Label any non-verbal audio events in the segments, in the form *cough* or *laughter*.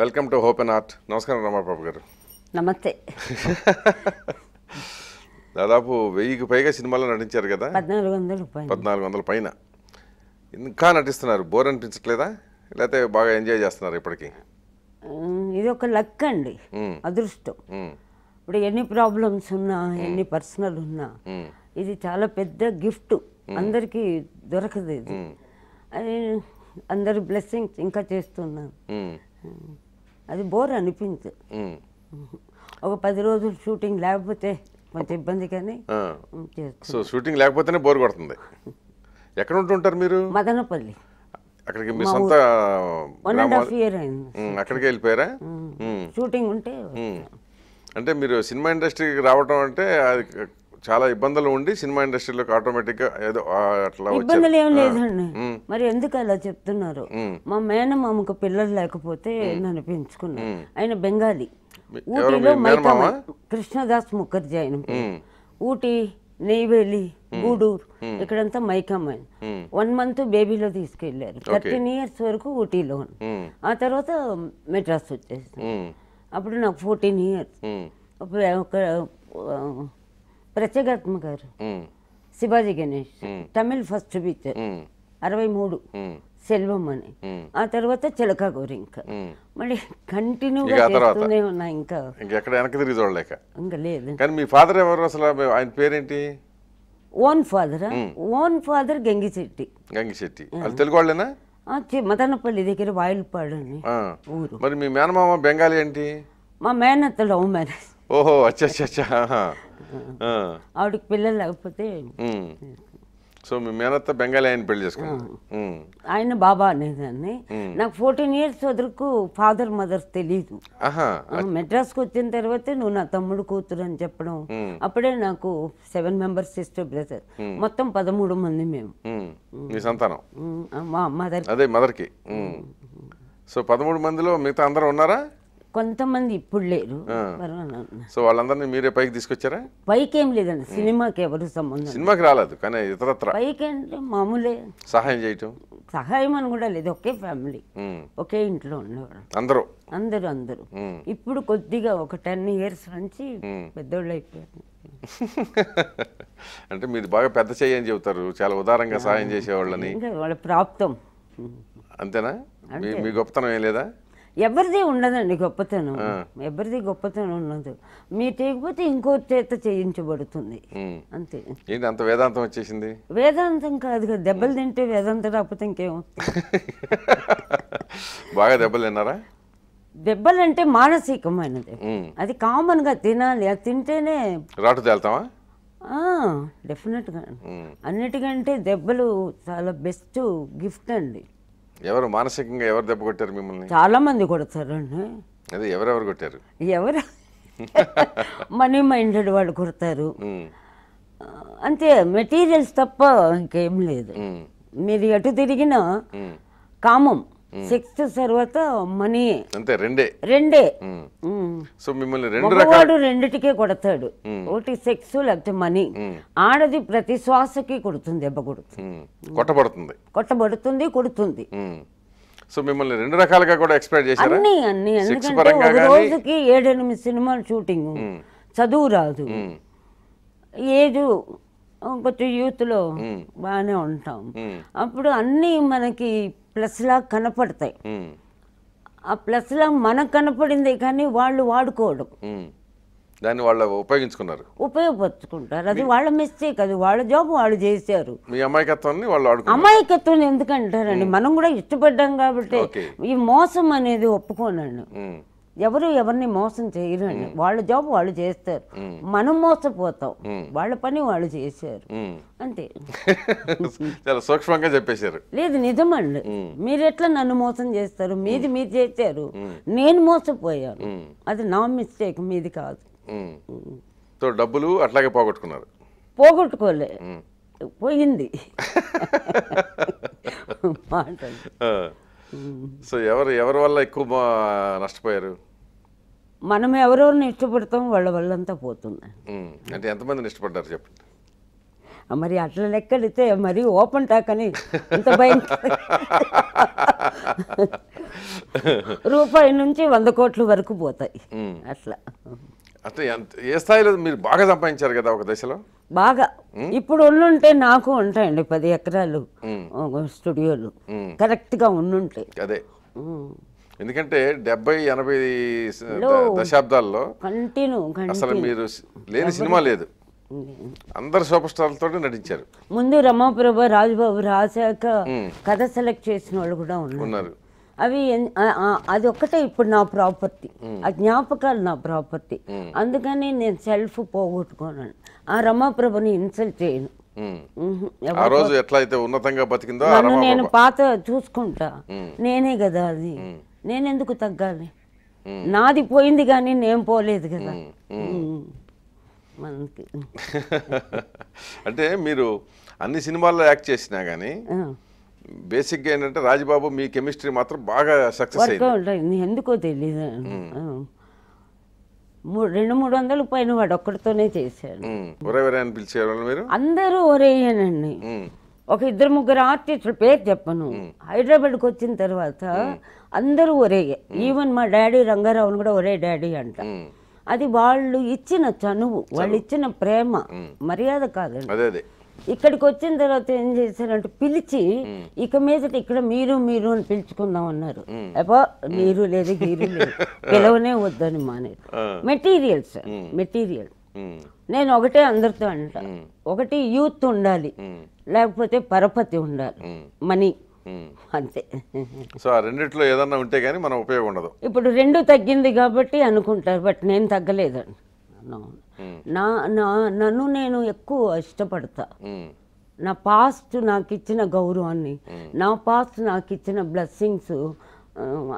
Welcome to Hope and Art నమస్కారం రమాబాబు గారు నమస్తే దాదాపు వెయ్యికి పైగా సినిమాలో నటించారు కదా పద్నాలుగు వందల పద్నాలుగు వందల పైన ఇంకా నటిస్తున్నారు బోర్ అనిపించట్లేదా లేకపోతే బాగా ఎంజాయ్ చేస్తున్నారు ఇప్పటికి ఇది ఒక లక్ అండి అదృష్టం ఇప్పుడు ఎన్ని ప్రాబ్లమ్స్ ఉన్నా ఎన్ని పర్సనల్ ఉన్నా ఇది చాలా పెద్ద గిఫ్ట్ అందరికీ దొరకదు ఇది అందరు బ్లెస్సింగ్స్ ఇంకా చేస్తున్నాను అది బోర్ అనిపించదు ఒక పది రోజులు షూటింగ్ లేకపోతే కొంచెం ఇబ్బంది కానీ సో షూటింగ్ లేకపోతేనే బోర్ కొడుతుంది ఎక్కడ ఉంటుంటారు మీరు మదనపల్లి అక్కడికి మీ సొంత వన్ అండ్ హాఫ్ ఇయర్ అయింది అక్కడికి వెళ్ళిపోయారా షూటింగ్ ఉంటే అంటే మీరు సినిమా ఇండస్ట్రీకి రావడం అంటే అది చాలా ఇబ్బందులు ఉండి సినిమా ఇండస్ట్రీలోకి ఆటోమేటిక్గా ఏదో అట్లా ఇబ్బందులు ఏం లేదండి మరి ఎందుకు అలా చెప్తున్నారు మా మేనమామకు పిల్లలు లేకపోతే నన్ను ఆయన బెంగాలీ ఊటీలో కృష్ణదాస్ ముఖర్జీ ఆయన ఊటీ నెయ్యేలి గూడూరు ఇక్కడంతా మైకమ్మాయిన్ వన్ మంత్ బేబీలో తీసుకెళ్లారు థర్టీన్ ఇయర్స్ వరకు ఊటీలో ఆ తర్వాత మెడ్రాస్ వచ్చేసి అప్పుడు నాకు ఫోర్టీన్ ఇయర్స్ ఒక ప్రత్యేగాత్మ గారు శివాజీ గణేష్ తమిళ్ ఫస్ట్ బీచ్ అరవై మూడు సెల్వం అని ఆ తర్వాత చిలక గోరి ఇంకా మళ్ళీ కంటిన్యూగా ఉన్నాయి ఉన్నా ఇంకా ఎక్కడ వెనక తిరిగి చూడలేక ఇంకా లేదు కానీ మీ ఫాదర్ ఎవరు అసలు ఆయన పేరేంటి own father own father Gangisetti Gangisetti అది తెలుగు వాళ్ళేనా మదనపల్లి దగ్గర వాయిల్పాడు అని ఊరు మరి మీ మేనమామ బెంగాలీ ఏంటి మా మేనత్త లవ్ మ్యారేజ్ ఓహో అచ్చా అచ్చా ఆవిడకి పిల్లలు లేకపోతే సో మీ మేనత్త బెంగాలీ ఆయన పెళ్లి చేసుకున్నాను ఆయన బాబా అనేదాన్ని నాకు ఫోర్టీన్ ఇయర్స్ వరకు ఫాదర్ మదర్ తెలియదు కు వచ్చిన తర్వాత నువ్వు నా తమ్ముడు కూతురు అని చెప్పడం అప్పుడే నాకు సెవెన్ మెంబర్స్ సిస్టర్ బ్రదర్ మొత్తం పదమూడు మంది మేము మీ సంతానం మా మదర్ అదే మదర్కి సో పదమూడు మందిలో మిగతా అందరూ ఉన్నారా కొంతమంది ఇప్పుడు లేరు సో వాళ్ళందరినీ మీరే పైకి తీసుకొచ్చారా పైకి ఏం లేదండి సినిమాకి ఎవరు సంబంధం సినిమాకి రాలేదు కానీ ఇతరత్ర పైకి అంటే మామూలే సహాయం చేయటం సహాయం అని కూడా లేదు ఒకే ఫ్యామిలీ ఒకే ఇంట్లో ఉండేవాడు అందరూ అందరూ అందరూ ఇప్పుడు కొద్దిగా ఒక టెన్ ఇయర్స్ నుంచి పెద్దోళ్ళు అయిపోయారు *laughs* అంటే మీరు బాగా పెద్ద చేయని చెబుతారు చాలా ఉదారంగా సహాయం చేసేవాళ్ళని వాళ్ళ ప్రాప్తం అంతేనా మీ గొప్పతనం ఏం లేదా ఎవరిది ఉండదండి గొప్పతనం ఎవరిది గొప్పతనం ఉండదు మీరు చేయకపోతే ఇంకో చేత చేయించబడుతుంది అంతే అంత వేదాంతం వచ్చేసింది వేదాంతం కాదు కదా దెబ్బలు తింటే వేదాంతం రాకపోతే ఇంకేమో *laughs* బాగా దెబ్బలు తిన్నారా దెబ్బలు అంటే మానసికమైనది అది కామన్గా తినాలి అది తింటేనే రాటు తేల్తామా డెఫినెట్గా అన్నిటికంటే దెబ్బలు చాలా బెస్ట్ గిఫ్ట్ అండి ఎవరు మానసికంగా ఎవరు దెబ్బ కొట్టారు మిమ్మల్ని చాలా మంది కొడతారు అదే ఎవరెవరు కొట్టారు ఎవరు మనీ మైండెడ్ వాళ్ళు కొడతారు అంతే మెటీరియల్స్ తప్ప ఇంకేం లేదు మీరు ఎటు తిరిగినా కామం సెక్స్ తర్వాత మనీ అంతే రెండే రెండే సో మిమ్మల్ని రెండు రకాలు రెండిటికే కొడతాడు ఒకటి సెక్స్ లేకపోతే మనీ ఆడది ప్రతి శ్వాసకి కొడుతుంది దెబ్బ కొడుతుంది కొట్టబడుతుంది కొట్టబడుతుంది కొడుతుంది సో మిమ్మల్ని రెండు రకాలుగా కూడా ఎక్స్ప్లెయిన్ చేశారు అన్ని అన్ని ఎందుకంటే ఒక రోజుకి ఏడెనిమిది సినిమాలు షూటింగ్ చదువు రాదు ఏదు కొంచెం యూత్లో బాగానే ఉంటాం అప్పుడు అన్నీ మనకి ప్లస్లా కనపడతాయి ఆ ప్లస్లా మనకు కనపడింది కానీ వాళ్ళు వాడుకోవడం దాన్ని వాళ్ళు ఉపయోగించుకున్నారు ఉపయోగపరచుకుంటారు అది వాళ్ళ మిస్టేక్ అది వాళ్ళ జాబ్ వాళ్ళు చేశారు మీ అమాయకత్వాన్ని వాళ్ళు అమాయకత్వం ఎందుకంటారండి మనం కూడా ఇష్టపడ్డాం కాబట్టి ఈ మోసం అనేది ఒప్పుకోనండి ఎవరు ఎవరిని మోసం చేయరండి వాళ్ళ జాబ్ వాళ్ళు చేస్తారు మనం మోసపోతాం వాళ్ళ పని వాళ్ళు చేశారు అంతే *laughs* చాలా సూక్ష్మంగా చెప్పేశారు లేదు నిజమండి మీరు ఎట్లా నన్ను మోసం చేస్తారు మీది మీరు చేశారు నేను మోసపోయాను అది నా మిస్టేక్ మీది కాదు డబ్బులు అట్లాగే పోగొట్టుకున్నారు పోగొట్టుకోలే పోయింది *laughs* సో ఎవరు ఎవరి వల్ల ఎక్కువ నష్టపోయారు మనం ఎవరెవరిని ఇష్టపడతాం వాళ్ళ వల్ల అంతా పోతుంది అంటే ఎంతమందిని ఇష్టపడ్డారు చెప్పండి మరి అట్లా లెక్కడితే మరి ఓపెన్ టాక్ అని ఎంత భయం *laughs* రూపాయి నుంచి వంద కోట్ల వరకు పోతాయి అట్లా అంటే ఏ స్థాయిలో మీరు బాగా సంపాదించారు కదా ఒక దశలో బాగా ఇప్పుడు ఉన్నుంటే నాకు ఉంటాయండి పది ఎకరాలు స్టూడియోలు కరెక్ట్గా ఉన్నుంటే అదే ఎందుకంటే డెబ్బై ఎనభై దశాబ్దాల్లో కంటిన్యూ అసలు మీరు లేని సినిమా లేదు అందరు సూపర్ స్టార్లతో నటించారు ముందు రమాప్రభ రాజుబాబు రాశాక కథ సెలెక్ట్ చేసిన వాళ్ళు కూడా ఉన్నారు అవి అది ఒక్కటే ఇప్పుడు నా ప్రాపర్టీ ఆ జ్ఞాపకాలు నా ప్రాపర్టీ అందుకని నేను సెల్ఫ్ పోగొట్టుకోను ఆ రమాప్రభని ఇన్సల్ట్ చేయను ఆ రోజు ఎట్లా అయితే ఉన్నతంగా బతికిందో నేను పాత చూసుకుంటా నేనే కదా అది నేనెందుకు తగ్గాలి నాది పోయింది కానీ నేను పోలేదు కదా మనకి *laughs* అంటే మీరు అన్ని సినిమాల్లో యాక్ట్ చేసినా కానీ బేసిక్గా ఏంటంటే రాజబాబు మీ కెమిస్ట్రీ మాత్రం బాగా సక్సెస్ అయింది ఎందుకో తెలీదు hmm. రెండు మూడు వందలు పైన వాడు ఒక్కడితోనే చేశాడు hmm. అని పిలిచేవాళ్ళు అందరూ ఒరేయనండి hmm. ఒక ఇద్దరు ముగ్గురు ఆర్టిస్టులు పేరు చెప్పను హైదరాబాద్కి వచ్చిన తర్వాత అందరూ ఒరే ఈవెన్ మా డాడీ రంగారావుని కూడా ఒరే డాడీ అంట అది వాళ్ళు ఇచ్చిన చనువు వాళ్ళు ఇచ్చిన ప్రేమ మర్యాద కాదండి ఇక్కడికి వచ్చిన తర్వాత ఏం చేశారంటే పిలిచి ఇక మీదట ఇక్కడ మీరు మీరు అని పిలుచుకుందాం అన్నారు అబ్బా నీరు లేదు గీరు *laughs* లేదు పిలవనే వద్దని మానేది మెటీరియల్స్ మెటీరియల్ నేను ఒకటే అందరితో అంట ఒకటి యూత్ ఉండాలి లేకపోతే పరపతి ఉండాలి మనీ అంతే సో ఉంటే కానీ మనం ఉపయోగం ఉండదు ఇప్పుడు రెండు తగ్గింది కాబట్టి అనుకుంటారు బట్ నేను తగ్గలేదండి నా నా నన్ను నేను ఎక్కువ ఇష్టపడతా నా పాస్ట్ నాకు ఇచ్చిన గౌరవాన్ని నా పాస్ట్ నాకు ఇచ్చిన బ్లెస్సింగ్స్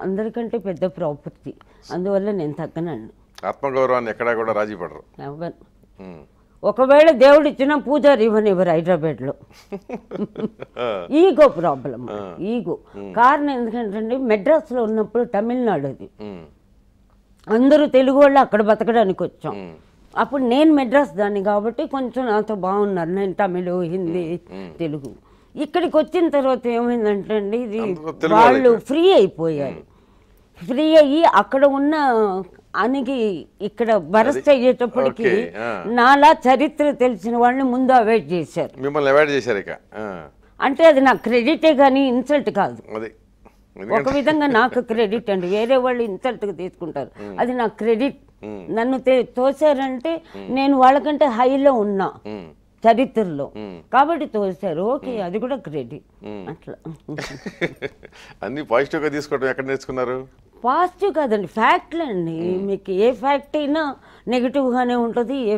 అందరికంటే పెద్ద ప్రాపర్టీ అందువల్ల నేను తగ్గనండి ఆత్మగౌరవాన్ని ఎక్కడ కూడా రాజీ పడరు ఒకవేళ దేవుడు ఇచ్చిన పూజారి ఇవ్వనివ్వరు హైదరాబాద్లో ఈగో ప్రాబ్లం ఈగో కారణం ఎందుకంటే మెడ్రాస్లో ఉన్నప్పుడు తమిళనాడు అది అందరూ తెలుగు వాళ్ళు అక్కడ బతకడానికి వచ్చాం అప్పుడు నేను మెడ్రాస్ దాన్ని కాబట్టి కొంచెం నాతో బాగున్నారు నేను తమిళ హిందీ తెలుగు ఇక్కడికి వచ్చిన తర్వాత ఏమైందంటే అండి ఇది వాళ్ళు ఫ్రీ అయిపోయారు ఫ్రీ అయ్యి అక్కడ ఉన్న అనికి ఇక్కడ భరస్ అయ్యేటప్పటికి నాలా చరిత్ర తెలిసిన వాళ్ళని ముందు అవాయిడ్ చేశారు మిమ్మల్ని అవాయిడ్ చేశారు ఇక అంటే అది నా క్రెడిటే కానీ ఇన్సల్ట్ కాదు ఒక విధంగా నాకు క్రెడిట్ అండి వేరే వాళ్ళు ఇన్సల్ట్గా తీసుకుంటారు అది నా క్రెడిట్ నన్ను తోశారంటే నేను వాళ్ళకంటే హైలో ఉన్నా చరిత్రలో కాబట్టి తోశారు ఓకే అది కూడా క్రెడిట్ అట్లా అన్ని పాజిటివ్గా తీసుకోవడం ఎక్కడ నేర్చుకున్నారు పాజిటివ్ కాదండి ఫ్యాక్ట్లు అండి మీకు ఏ ఫ్యాక్ట్ అయినా నెగిటివ్గానే ఉంటుంది ఏ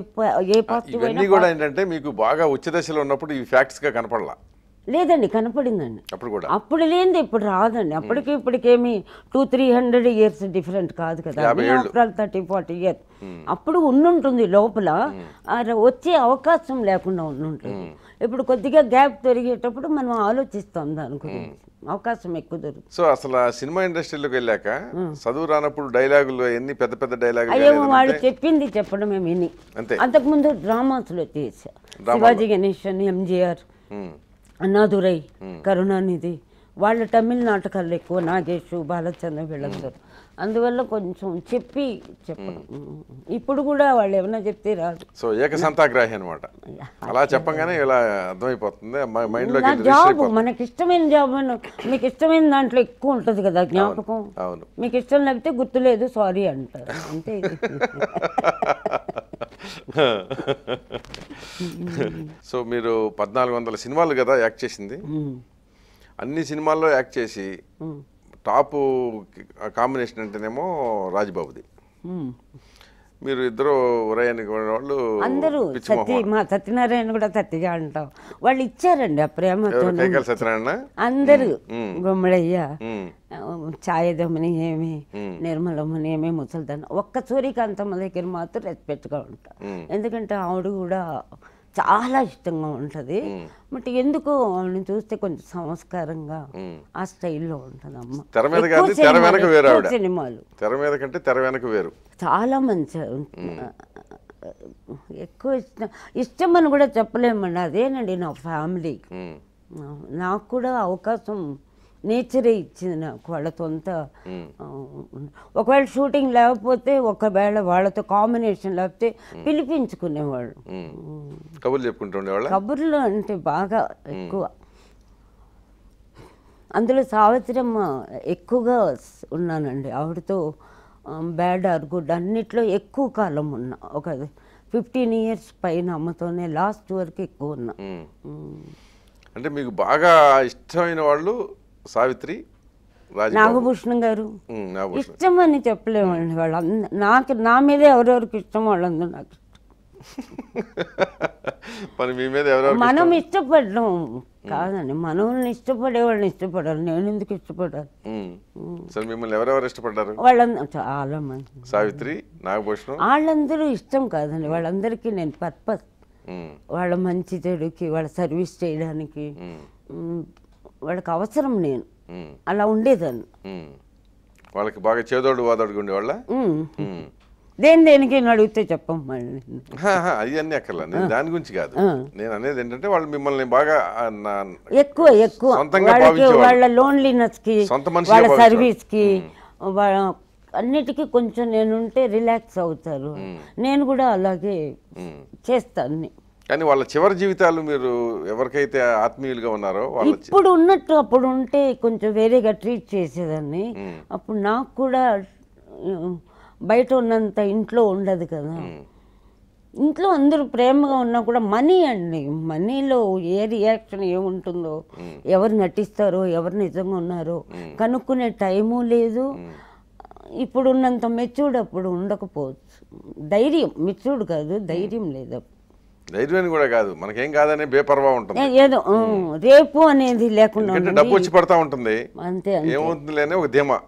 ఏ పాజిటివ్ అయినా కూడా ఏంటంటే మీకు బాగా ఉచ్చ దశలో ఉన్నప్పుడు ఈ ఫ్యాక్ట్స్గా కనపడాల లేదండి కనపడిందండి అప్పుడు కూడా అప్పుడు లేనిది ఇప్పుడు రాదండి అప్పటికి ఇప్పటికేమి two three hundred years different కాదు కదా థర్టీ ఫార్టీ ఇయర్ అప్పుడు ఉండుంటుంది లోపల వచ్చే అవకాశం లేకుండా ఉండుంటుంది ఇప్పుడు కొద్దిగా గ్యాప్ దొరికేటప్పుడు మనం ఆలోచిస్తాం దాని గురించి అవకాశం ఎక్కువ దొరుకుతుంది సో అసలు సినిమా ఇండస్ట్రీలోకి వెళ్ళాక చదువు రానప్పుడు డైలాగులు ఎన్ని పెద్ద పెద్ద డైలాగ్ అయ్యో వాళ్ళు చెప్పింది చెప్పడం విని అంతకుముందు డ్రామాస్లో చేశా శివాజీ గణేష్ ఎంజీఆర్ అన్నాదురై కరుణానిధి వాళ్ళ తమిళ నాటకాలు ఎక్కువ నాగేశు బాలచంద్ర వీళ్ళందరూ అందువల్ల కొంచెం చెప్పి చెప్పడం ఇప్పుడు కూడా వాళ్ళు ఏమైనా చెప్తే రాదు సో ఏకసంతాగ్రాహి అనమాట అలా చెప్పగానే ఇలా అర్థమైపోతుంది మైండ్లో జాబ్ మనకి ఇష్టమైన జాబ్ మీకు ఇష్టమైన దాంట్లో ఎక్కువ ఉంటుంది కదా జ్ఞాపకం అవును మీకు ఇష్టం లేకపోతే గుర్తులేదు సారీ అంటారు అంతే *laughs* సో మీరు పద్నాలుగు వందల సినిమాలు కదా యాక్ట్ చేసింది అన్ని సినిమాల్లో యాక్ట్ చేసి టాప్ కాంబినేషన్ అంటేనేమో రాజ్బాబుది మీరు ఇద్దరు వాళ్ళు అందరూ సత్య మా సత్యనారాయణ కూడా తత్తిగా అంటాం వాళ్ళు ఇచ్చారండి ఆ ప్రేమ సత్యనారాయణ అందరూ గుమ్మడయ్య ఛాయదమని ఏమి నిర్మలమ్మని ఏమి ముసలిదాన్ని ఒక్క సూర్యకాంతమ్మ దగ్గర మాత్రం రెస్పెక్ట్గా ఉంటాం ఎందుకంటే ఆవిడ కూడా చాలా ఇష్టంగా ఉంటుంది బట్ ఎందుకు ఆవిడని చూస్తే కొంచెం సంస్కారంగా ఆ స్టైల్లో ఉంటుంది అమ్మ తెర మీద తెర వెనక వేరు ఆవిడ సినిమాలు తెర మీద కంటే తెర వెనక వేరు చాలా మంచి ఎక్కువ ఇష్టం ఇష్టం అని కూడా చెప్పలేమండి అదేనండి నా ఫ్యామిలీ నాకు కూడా అవకాశం నేచరే ఇచ్చింది నాకు వాళ్ళతో సొంత ఒకవేళ షూటింగ్ లేకపోతే ఒకవేళ వాళ్ళతో కాంబినేషన్ లేకపోతే పిలిపించుకునేవాళ్ళు కబుర్లు చెప్పుకుంటుండేవాళ్ళు కబుర్లు అంటే బాగా ఎక్కువ అందులో సావిత్రమ్మ ఎక్కువగా ఉన్నానండి ఆవిడతో బ్యాడ్ ఆర్ గుడ్ అన్నిట్లో ఎక్కువ కాలం ఉన్నా ఒక ఫిఫ్టీన్ ఇయర్స్ పైన అమ్మతోనే లాస్ట్ వరకు ఎక్కువ ఉన్నా అంటే మీకు బాగా ఇష్టమైన వాళ్ళు సావిత్రి నాగభూషణం గారు ఇష్టం అని చెప్పలేమండి వాళ్ళు నాకు నా మీదే ఎవరెవరికి ఇష్టం వాళ్ళందరూ నాకు *laughs* మనం ఇష్టపడడం కాదండి మనల్ని ఇష్టపడే వాళ్ళని ఇష్టపడాలి నేను ఎందుకు ఇష్టపడాలి మిమ్మల్ని ఎవరెవరు ఇష్టపడ్డారు వాళ్ళందరూ చాలా మంది సావిత్రి నాగభూషణం వాళ్ళందరూ ఇష్టం కాదండి వాళ్ళందరికీ నేను పర్పస్ వాళ్ళ మంచి చెడుకి వాళ్ళ సర్వీస్ చేయడానికి వాళ్ళకి అవసరం నేను అలా ఉండేదాన్ని వాళ్ళకి బాగా చేదోడు వాదోడుగా ఉండేవాళ్ళ దేని దేనికి అడిగితే చెప్పమ్మా అవన్నీ అక్కర్లా నేను దాని గురించి కాదు నేను అనేది ఏంటంటే వాళ్ళు మిమ్మల్ని బాగా ఎక్కువ ఎక్కువ వాళ్ళ లోన్లీనెస్ కి వాళ్ళ సర్వీస్ కి అన్నిటికీ కొంచెం నేనుంటే రిలాక్స్ అవుతారు నేను కూడా అలాగే చేస్తాను కానీ వాళ్ళ చివరి జీవితాలు మీరు ఎవరికైతే ఆత్మీయులుగా ఉన్నారో వాళ్ళు ఇప్పుడు ఉన్నట్టు అప్పుడు ఉంటే కొంచెం వేరేగా ట్రీట్ చేసేదాన్ని అప్పుడు నాకు కూడా బయట ఉన్నంత ఇంట్లో ఉండదు కదా ఇంట్లో అందరూ ప్రేమగా ఉన్నా కూడా మనీ అండి మనీలో ఏ రియాక్షన్ ఏముంటుందో ఎవరు నటిస్తారో ఎవరు నిజంగా ఉన్నారో కనుక్కునే టైము లేదు ఇప్పుడున్నంత మెచ్యూర్డ్ అప్పుడు ఉండకపోవచ్చు ధైర్యం మెచ్యూర్డ్ కాదు ధైర్యం లేదు అప్పుడు ధైర్యం కూడా కాదు మనకేం కాదనే బేపర్వా ఉంటుంది ఏదో రేపు అనేది లేకుండా డబ్బు వచ్చి పడతా ఉంటుంది అంతే ఏమవుతుందిలేనే ఒక ధీమా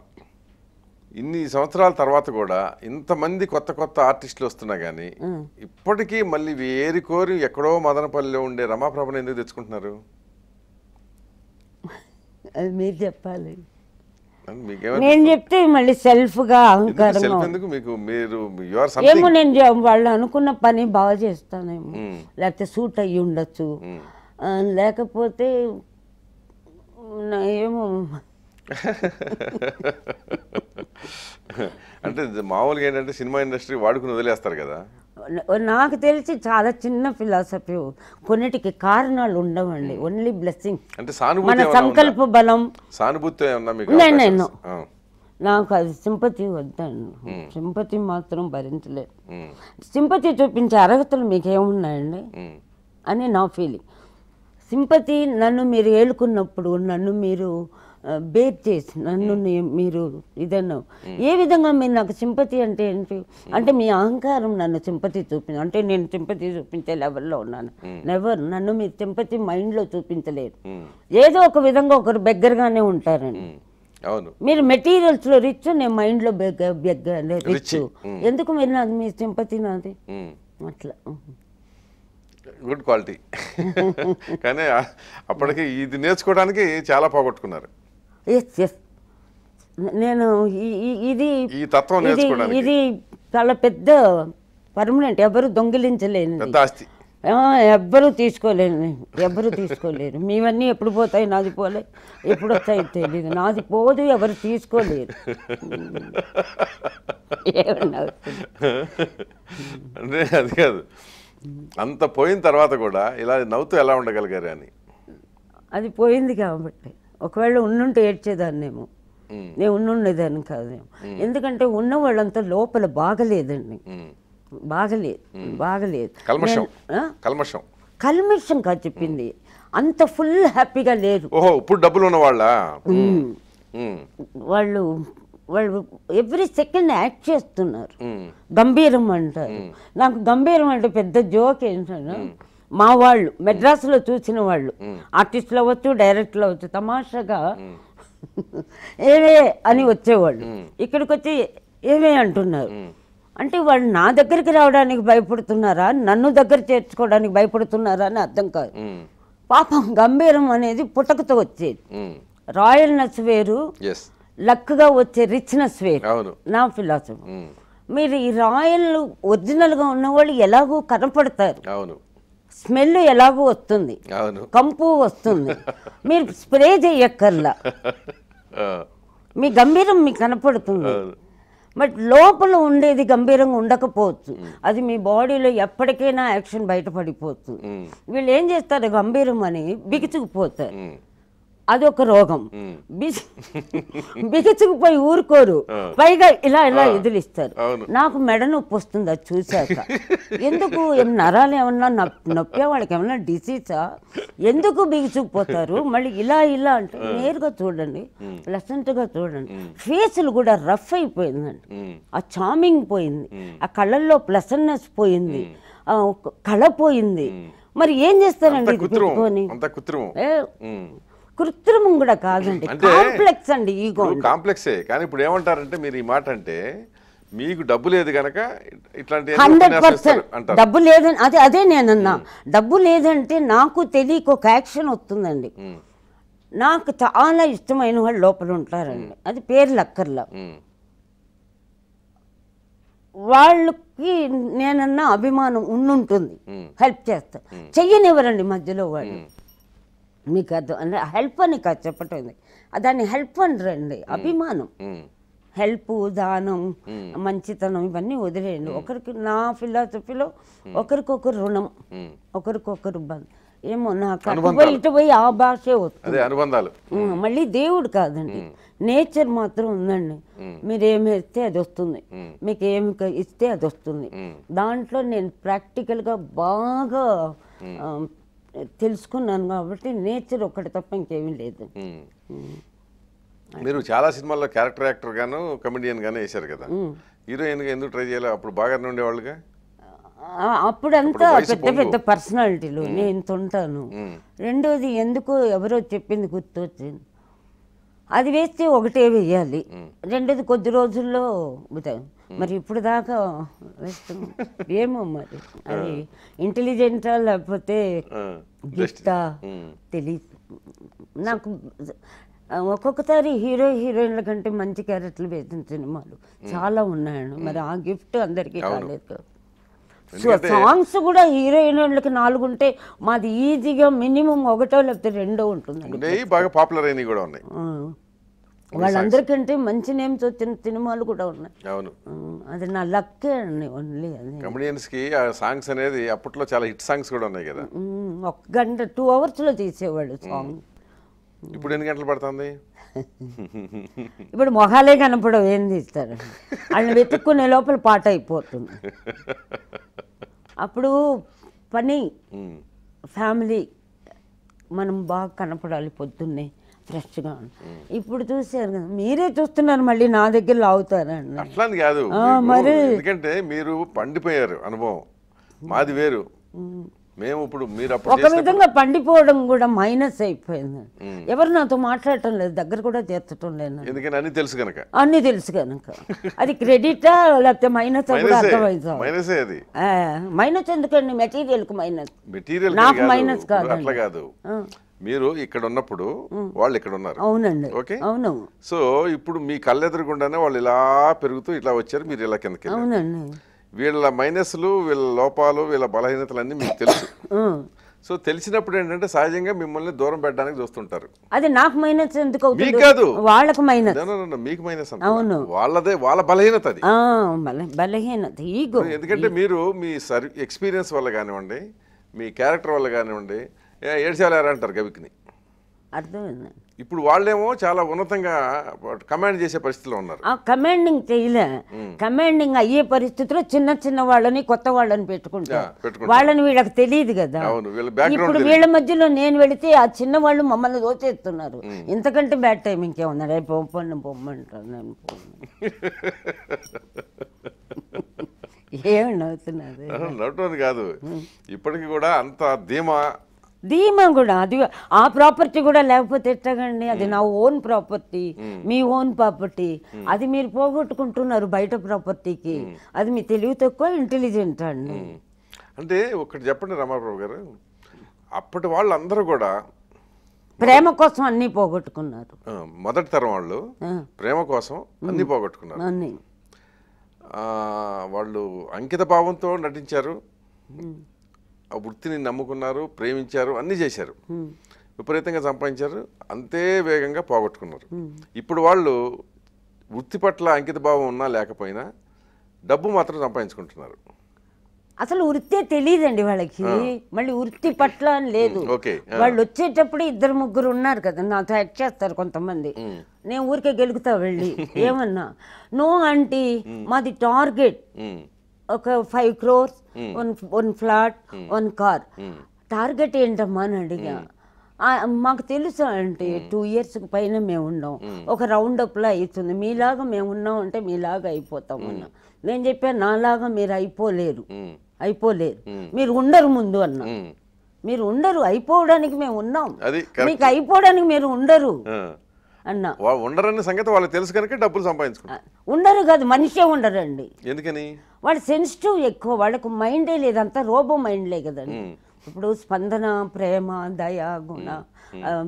ఇన్ని సంవత్సరాల తర్వాత కూడా ఇంతమంది కొత్త కొత్త ఆర్టిస్టులు వస్తున్నా కానీ ఇప్పటికీ మళ్ళీ వేరి కోరి ఎక్కడో మదనపల్లిలో ఉండే రమాప్రభను ఎందుకు తెచ్చుకుంటున్నారు అది మీరు చెప్పాలి నేను చెప్తే మళ్ళీ సెల్ఫ్ గా అహంకారం మీకు మీరు ఏమో నేను వాళ్ళు అనుకున్న పని బాగా చేస్తానేమో లేకపోతే సూట్ అయ్యి ఉండొచ్చు లేకపోతే ఏమో *laughs* అంటే మామూలుగా ఏంటంటే సినిమా ఇండస్ట్రీ వాడుకుని వదిలేస్తారు కదా నాకు తెలిసి చాలా చిన్న ఫిలాసఫీ కొన్నిటికి కారణాలు ఉండవండి ఓన్లీ బ్లెస్సింగ్ మన సంకల్ప బలం సానుభూతి నేను నాకు అది సింపతి వద్దండి సింపతి మాత్రం భరించలేదు సింపతి చూపించే అర్హతలు మీకేమున్నాయండి అని నా ఫీలింగ్ సింపతి నన్ను మీరు ఏలుకున్నప్పుడు నన్ను మీరు బేర్ చేసి నన్ను మీరు ఇదన్నా ఏ విధంగా మీరు నాకు సింపతి అంటే ఏంటి అంటే మీ అహంకారం నన్ను సింపతి చూపింది అంటే నేను సింపతి చూపించే లెవెల్లో ఉన్నాను నెవర్ నన్ను మీరు సింపతి మైండ్లో చూపించలేదు ఏదో ఒక విధంగా ఒకరు బెగ్గరగానే ఉంటారండి అవును మీరు మెటీరియల్స్ లో రిచ్ నేను మైండ్ లో రిచ్ ఎందుకు మీరు నాది మీ సింపతి నాది అట్లా గుడ్ క్వాలిటీ *laughs* కానీ అప్పటికి ఇది నేర్చుకోవడానికి చాలా పోగొట్టుకున్నారు ఎస్ ఎస్ నేను ఇది ఇది ఇది చాలా పెద్ద పర్మనెంట్ ఎవరు దొంగిలించలేను ఎవ్వరూ తీసుకోలేను ఎవ్వరూ తీసుకోలేరు మేవన్నీ ఎప్పుడు పోతాయి నాది పోలే ఎప్పుడు వస్తాయి తెలియదు నాది పోదు ఎవరు తీసుకోలేరు అంటే అది కాదు అంత పోయిన తర్వాత కూడా ఇలా నవ్వుతూ ఎలా ఉండగలిగారు అని అది పోయింది కాబట్టి ఒకవేళ ఉన్నుంటే ఏడ్చేదాన్నేమో నేను ఉన్నుండేదాన్ని కాదేమో ఎందుకంటే ఉన్న వాళ్ళంతా లోపల బాగలేదండి బాగలేదు బాగలేదు కల్మషం కల్మషం కాదు చెప్పింది అంత ఫుల్ హ్యాపీగా లేదు ఓహో ఇప్పుడు డబ్బులు ఉన్న వాళ్ళ వాళ్ళు వాళ్ళు ఎవ్రీ సెకండ్ యాక్ట్ చేస్తున్నారు గంభీరం అంటారు నాకు గంభీరం అంటే పెద్ద జోక్ ఏంటన్నా మా వాళ్ళు మెడ్రాసులో చూసిన వాళ్ళు ఆర్టిస్టులు అవ్వచ్చు డైరెక్టర్లు అవ్వచ్చు తమాషగా *laughs* ఏమే అని వచ్చేవాళ్ళు ఇక్కడికి వచ్చి ఏమే అంటున్నారు అంటే వాళ్ళు నా దగ్గరికి రావడానికి భయపడుతున్నారా నన్ను దగ్గర చేర్చుకోవడానికి భయపడుతున్నారా అని అర్థం కాదు పాపం గంభీరం అనేది పుటకతో వచ్చేది రాయల్ నెస్ వేరు లక్గా వచ్చే రిచ్నెస్ వేరు నా ఫిలాసఫీ మీరు ఈ రాయల్ ఒరిజినల్గా ఉన్నవాళ్ళు ఎలాగో కనపడతారు స్మెల్ ఎలాగో వస్తుంది కంపు వస్తుంది *laughs* మీరు స్ప్రే చేయక్కర్లా మీ గంభీరం మీకు కనపడుతుంది బట్ లోపల ఉండేది గంభీరంగా ఉండకపోవచ్చు అది మీ బాడీలో ఎప్పటికైనా యాక్షన్ బయటపడిపోతుంది వీళ్ళు ఏం చేస్తారు గంభీరం అని బిగుచుకుపోతారు అదొక రోగం *laughs* బిగచుకుపోయి ఊరుకోరు పైగా ఇలా ఇలా ఎదురిస్తారు నాకు మెడ నొప్పి వస్తుంది అది చూశాక *laughs* ఎందుకు నరాలు ఏమన్నా నొప్పి వాళ్ళకి ఏమన్నా డిసీజా ఎందుకు బిగుచుకుపోతారు మళ్ళీ ఇలా ఇలా అంటే నేరుగా చూడండి ప్లసెంట్గా చూడండి ఫేసులు కూడా రఫ్ అయిపోయిందండి ఆ చామింగ్ పోయింది ఆ కళ్ళల్లో ప్లసన్నెస్ పోయింది కళ పోయింది మరి ఏం చేస్తారండి కుత్రుకొని కృత్రిమం కూడా కాదండి కాంప్లెక్స్ అండి ఈగో కాంప్లెక్సే కానీ ఇప్పుడు ఏమంటారంటే మీరు ఈ మాట అంటే మీకు డబ్బు లేదు కనుక ఇట్లాంటి హండ్రెడ్ పర్సెంట్ డబ్బు లేదని అదే అదే నేనన్నా డబ్బు లేదంటే నాకు తెలియక ఒక యాక్షన్ వస్తుందండి నాకు చాలా ఇష్టమైన వాళ్ళు లోపల ఉంటారండి అది పేర్లు అక్కర్లా వాళ్ళకి నేనన్నా అభిమానం ఉండుంటుంది హెల్ప్ చేస్తా చెయ్యనివ్వరండి మధ్యలో వాళ్ళు మీకు అది అంటే హెల్ప్ అని కాదు చెప్పటం దాన్ని హెల్ప్ అని రండి అభిమానం హెల్ప్ దానం మంచితనం ఇవన్నీ వదిలేయండి ఒకరికి నా ఫిలాసఫీలో ఒకరికొకరు రుణం ఒకరికొకరు ఏమో నాకు ఇటు పోయి ఆ భాషే వస్తుంది అనుబంధాలు మళ్ళీ దేవుడు కాదండి నేచర్ మాత్రం ఉందండి మీరు ఏమి ఇస్తే అది వస్తుంది మీకు ఏమి ఇస్తే అది వస్తుంది దాంట్లో నేను ప్రాక్టికల్గా బాగా తెలుసుకున్నాను కాబట్టి నేచర్ ఒకటి తప్ప ఇంకేమీ లేదు మీరు చాలా సినిమాల్లో క్యారెక్టర్ యాక్టర్ గాను కమెడియన్ గాను వేశారు కదా హీరోయిన్గా ఎందుకు ట్రై చేయాలి అప్పుడు బాగానే ఉండేవాళ్ళుగా అప్పుడంతా పెద్ద పెద్ద పర్సనాలిటీలు నేను ఇంత ఉంటాను రెండోది ఎందుకు ఎవరో చెప్పింది గుర్తొచ్చింది అది వేస్తే ఒకటే వేయాలి రెండోది కొద్ది రోజుల్లో మరి ఇప్పుడు దాకా ఏమో మరి అది ఇంటెలిజెంటా లేకపోతే గిఫ్టా నాకు ఒక్కొక్కసారి హీరో హీరోయిన్ల కంటే మంచి క్యారెక్టర్లు వేసిన సినిమాలు చాలా ఉన్నాయను మరి ఆ గిఫ్ట్ అందరికీ కాలేదు సాంగ్స్ కూడా హీరో హీరోయిన్లకి నాలుగు ఉంటే మాది ఈజీగా మినిమం ఒకటో లేకపోతే రెండో ఉంటుంది బాగా పాపులర్ అయినవి కూడా ఉన్నాయి వాళ్ళందరికంటే మంచి నేమ్స్ వచ్చిన సినిమాలు కూడా ఉన్నాయి అవును అది నా లక్కే అండి ఓన్లీ కమెడియన్స్కి ఆ సాంగ్స్ అనేది అప్పట్లో చాలా హిట్ సాంగ్స్ కూడా ఉన్నాయి కదా ఒక గంట టూ అవర్స్లో తీసేవాళ్ళు సాంగ్ ఇప్పుడు ఎన్ని గంటలు పడుతుంది *laughs* ఇప్పుడు మొహాలే కనపడం ఏం తీస్తారు వాళ్ళని వెతుక్కునే లోపల పాట అయిపోతుంది అప్పుడు పని ఫ్యామిలీ మనం బాగా కనపడాలి పొద్దున్నే ఫ్రెష్గా ఇప్పుడు చూసారు కదా మీరే చూస్తున్నారు మళ్ళీ నా దగ్గర లాగుతారండి అట్లా కాదు మరి ఎందుకంటే మీరు పండిపోయారు అనుభవం మాది వేరు మేము ఇప్పుడు మీరు ఒక విధంగా పండిపోవడం కూడా మైనస్ అయిపోయింది ఎవరు నాతో మాట్లాడటం లేదు దగ్గర కూడా చేర్చటం లేదు ఎందుకని అన్ని తెలుసు కనుక అన్ని తెలుసు కనుక అది క్రెడిటా లేకపోతే మైనస్ మైనస్ అది మైనస్ ఎందుకండి మెటీరియల్ మైనస్ మెటీరియల్ నాకు మైనస్ కాదు అట్లా కాదు మీరు ఇక్కడ ఉన్నప్పుడు వాళ్ళు ఇక్కడ ఉన్నారు అవునండి ఓకే అవును సో ఇప్పుడు మీ కళ్ళెదురుగుండానే వాళ్ళు ఇలా పెరుగుతూ ఇట్లా వచ్చారు మీరు ఇలా కిందకి అవునండి వీళ్ళ మైనస్లు వీళ్ళ లోపాలు వీళ్ళ బలహీనతలు అన్నీ మీకు *coughs* తెలుసు సో తెలిసినప్పుడు ఏంటంటే సహజంగా మిమ్మల్ని దూరం పెట్టడానికి చూస్తుంటారు అది నాకు మైనస్ ఎందుకు మీకు కాదు వాళ్ళకు మైనస్ మీకు మైనస్ అవును వాళ్ళదే వాళ్ళ బలహీనత అది బలహీనత ఎందుకంటే మీరు మీ సర్వీ ఎక్స్పీరియన్స్ వల్ల కానివ్వండి మీ క్యారెక్టర్ వల్ల కానివ్వండి ఏడ్చేవారు అంటారు కవిక్ని అర్థమైంది ఇప్పుడు వాళ్ళేమో చాలా ఉన్నతంగా కమాండ్ చేసే పరిస్థితిలో ఉన్నారు కమాండింగ్ చేయలే కమాండింగ్ అయ్యే పరిస్థితిలో చిన్న చిన్న వాళ్ళని కొత్త వాళ్ళని పెట్టుకుంటారు వాళ్ళని వీళ్ళకి తెలియదు కదా ఇప్పుడు వీళ్ళ మధ్యలో నేను వెళితే ఆ చిన్న వాళ్ళు మమ్మల్ని దోచేస్తున్నారు ఇంతకంటే బ్యాడ్ టైం ఇంకేమన్నారు ఉన్నారు రేపు పొమ్మని పొమ్మంటారు నేను *laughs* ఏమి నవ్వుతున్నారు కాదు ఇప్పటికి కూడా అంత ధీమా ధీమా కూడా అది ఆ ప్రాపర్టీ కూడా లేకపోతే ఎట్టగండి అది నా ఓన్ ప్రాపర్టీ మీ ఓన్ ప్రాపర్టీ అది మీరు పోగొట్టుకుంటున్నారు బయట ప్రాపర్టీకి అది మీ తెలివి తక్కువ ఇంటెలిజెంట్ అండి అంటే ఒకటి చెప్పండి రమారావు గారు అప్పటి వాళ్ళందరూ కూడా ప్రేమ కోసం అన్ని పోగొట్టుకున్నారు మొదటి తరం వాళ్ళు ప్రేమ కోసం అన్ని పోగొట్టుకున్నారు అన్ని వాళ్ళు అంకిత భావంతో నటించారు ఆ వృత్తిని నమ్ముకున్నారు ప్రేమించారు అన్నీ చేశారు విపరీతంగా సంపాదించారు అంతే వేగంగా పోగొట్టుకున్నారు ఇప్పుడు వాళ్ళు వృత్తి పట్ల అంకిత భావం ఉన్నా లేకపోయినా డబ్బు మాత్రం సంపాదించుకుంటున్నారు అసలు వృత్తే తెలియదండి వాళ్ళకి మళ్ళీ వృత్తి పట్ల లేదు వాళ్ళు వచ్చేటప్పుడు ఇద్దరు ముగ్గురు ఉన్నారు కదా నాతో యాక్ట్ చేస్తారు కొంతమంది నేను ఊరికే గెలుగుతా వెళ్ళి ఏమన్నా నో అంటే మాది టార్గెట్ ఒక five crores one one flat one car target ఏంటమ్మా అని అడిగా hmm. మాకు తెలుసు అంటే టూ hmm. ఇయర్స్ పైన మేము ఉన్నాం hmm. ఒక రౌండ్ అప్లో అవుతుంది మీలాగా మేము ఉన్నాం అంటే మీలాగా అయిపోతాం అన్న నేను చెప్పాను నాలాగా మీరు అయిపోలేరు అయిపోలేరు మీరు ఉండరు ముందు అన్న మీరు ఉండరు అయిపోవడానికి మేము ఉన్నాం మీకు అయిపోవడానికి మీరు ఉండరు ఉండరు ఉండరన్న సంగతి వాళ్ళకి తెలుసు కనుక డబ్బులు సంపాదించుకుంటారు ఉండరు కాదు మనిషే ఉండరండి ఎందుకని వాళ్ళు సెన్సిటివ్ ఎక్కువ వాళ్ళకు మైండే లేదంతా రోబో మైండ్లే కదండి ఇప్పుడు స్పందన ప్రేమ దయ గుణ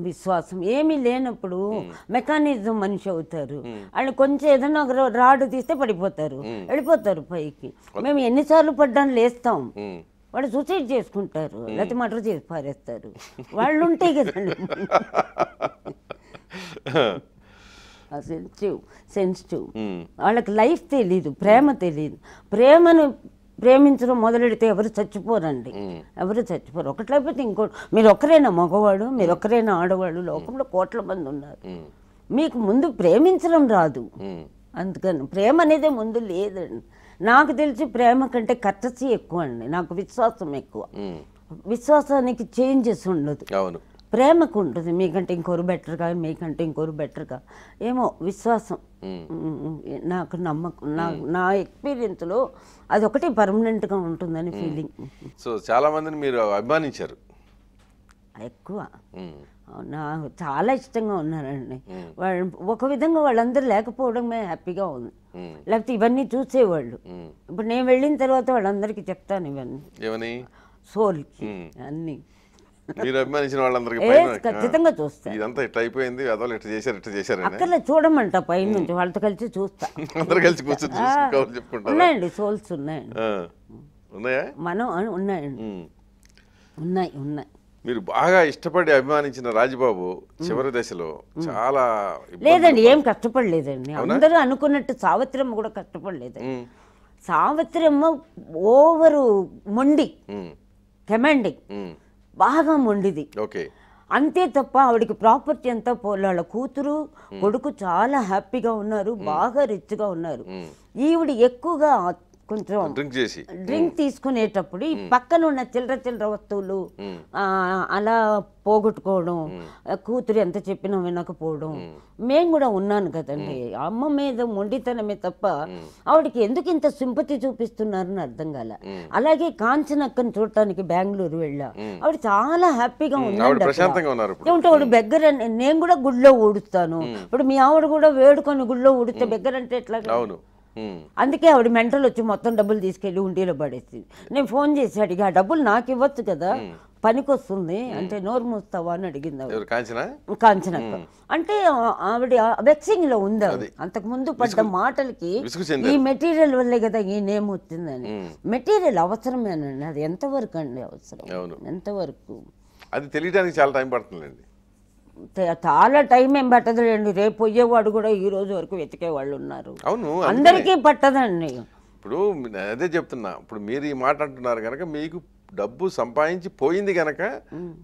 విశ్వాసం ఏమీ లేనప్పుడు మెకానిజం మనిషి అవుతారు వాళ్ళు కొంచెం ఏదైనా ఒక రాడు తీస్తే పడిపోతారు వెళ్ళిపోతారు పైకి మేము ఎన్నిసార్లు పడ్డాను లేస్తాం వాళ్ళు సూసైడ్ చేసుకుంటారు లేకపోతే మటర్ చేసి పారేస్తారు వాళ్ళు ఉంటాయి కదండి *laughs* సెన్సిటివ్ సెన్సిటివ్ వాళ్ళకి లైఫ్ తెలీదు ప్రేమ తెలియదు ప్రేమను ప్రేమించడం మొదలెడితే ఎవరు చచ్చిపోరండి ఎవరు చచ్చిపోరు ఒకటి లేకపోతే ఇంకోటి మీరు ఒక్కరైనా మగవాడు మీరు ఒక్కరైనా ఆడవాడు లోకంలో కోట్ల మంది ఉన్నారు మీకు ముందు ప్రేమించడం రాదు అందుకని ప్రేమ అనేది ముందు లేదండి నాకు తెలిసి ప్రేమ కంటే కట్టసి ఎక్కువ అండి నాకు విశ్వాసం ఎక్కువ విశ్వాసానికి చేంజెస్ ఉండదు ప్రేమకు ఉంటుంది మీకంటే ఇంకోరు బెటర్గా మీకంటే ఇంకోరు బెటర్గా ఏమో విశ్వాసం నాకు నమ్మకం నా నా ఎక్స్పీరియన్స్లో అది ఒకటి పర్మనెంట్గా ఉంటుందని ఫీలింగ్ సో చాలామందిని మీరు అభిమానించారు ఎక్కువ నా చాలా ఇష్టంగా ఉన్నారండి వాళ్ళు ఒక విధంగా వాళ్ళందరూ లేకపోవడమే హ్యాపీగా ఉంది లేకపోతే ఇవన్నీ చూసేవాళ్ళు ఇప్పుడు నేను వెళ్ళిన తర్వాత వాళ్ళందరికీ చెప్తాను ఇవన్నీ సోల్కి అన్నీ మీరు అభిమానించిన వాళ్ళందరికీ ఖచ్చితంగా చూస్తా ఇదంతా ఇట్లా అయిపోయింది అదో ఇట్లా చేశారు ఇట్లా చేశారు అక్కడ చూడమంట పై నుంచి వాళ్ళతో కలిసి చూస్తా అందరు కలిసి కూర్చొని ఉన్నాయండి సోల్స్ ఉన్నాయండి ఉన్నాయా మనం ఉన్నాయండి ఉన్నాయి ఉన్నాయి మీరు బాగా ఇష్టపడి అభిమానించిన రాజబాబు చివరి దశలో చాలా లేదండి ఏం కష్టపడలేదండి అందరూ అనుకున్నట్టు సావిత్రమ్మ కూడా కష్టపడలేదు సావిత్రమ్మ ఓవరు మొండి కమాండింగ్ బాగా మొండిది అంతే తప్ప ఆవిడకి ప్రాపర్టీ అంతా వాళ్ళ కూతురు కొడుకు చాలా హ్యాపీగా ఉన్నారు బాగా రిచ్గా ఉన్నారు ఈవిడ ఎక్కువగా కొంచెం డ్రింక్ చేసి డ్రింక్ తీసుకునేటప్పుడు ఈ పక్కన ఉన్న చిల్లర చిల్లర వస్తువులు అలా పోగొట్టుకోవడం కూతురు ఎంత చెప్పినా వినకపోవడం మేము కూడా ఉన్నాను కదండి అమ్మ మీద మొండితనమే తప్ప ఆవిడకి ఎందుకు ఇంత సింపతి చూపిస్తున్నారని అర్థం కాల అలాగే కాంచనక్కను చూడటానికి బెంగళూరు వెళ్ళా ఆవిడ చాలా హ్యాపీగా ఉంది ఉంటే ఆవిడ బెగ్గర నేను కూడా గుడిలో ఊడుస్తాను ఇప్పుడు మీ ఆవిడ కూడా వేడుకొని గుడిలో ఊడితే బెగ్గర అంటే ఎట్లా అందుకే ఆవిడ మెంటల్ వచ్చి మొత్తం డబ్బులు తీసుకెళ్ళి ఉండిలో పడేసి నేను ఫోన్ చేసి అడిగి ఆ డబ్బులు నాకు ఇవ్వచ్చు కదా పనికొస్తుంది అంటే నోరు మూస్తావా అని అడిగింది కాంచన అంటే ఆవిడ వెక్సింగ్ లో ఉంది అంతకు ముందు పడ్డ మాటలకి ఈ మెటీరియల్ వల్లే కదా ఈ నేమ్ వచ్చిందని మెటీరియల్ అవసరమేనండి అది ఎంతవరకు అండి అవసరం ఎంతవరకు అది తెలియడానికి చాలా టైం పడుతుందండి చాలా టైం ఏం పట్టదులేండి రేపు పోయేవాడు కూడా ఈ రోజు వరకు వెతికే వాళ్ళు ఉన్నారు అవును అందరికీ పట్టదండి ఇప్పుడు అదే చెప్తున్నా ఇప్పుడు మీరు ఈ మాట అంటున్నారు కనుక మీకు డబ్బు సంపాదించి పోయింది గనక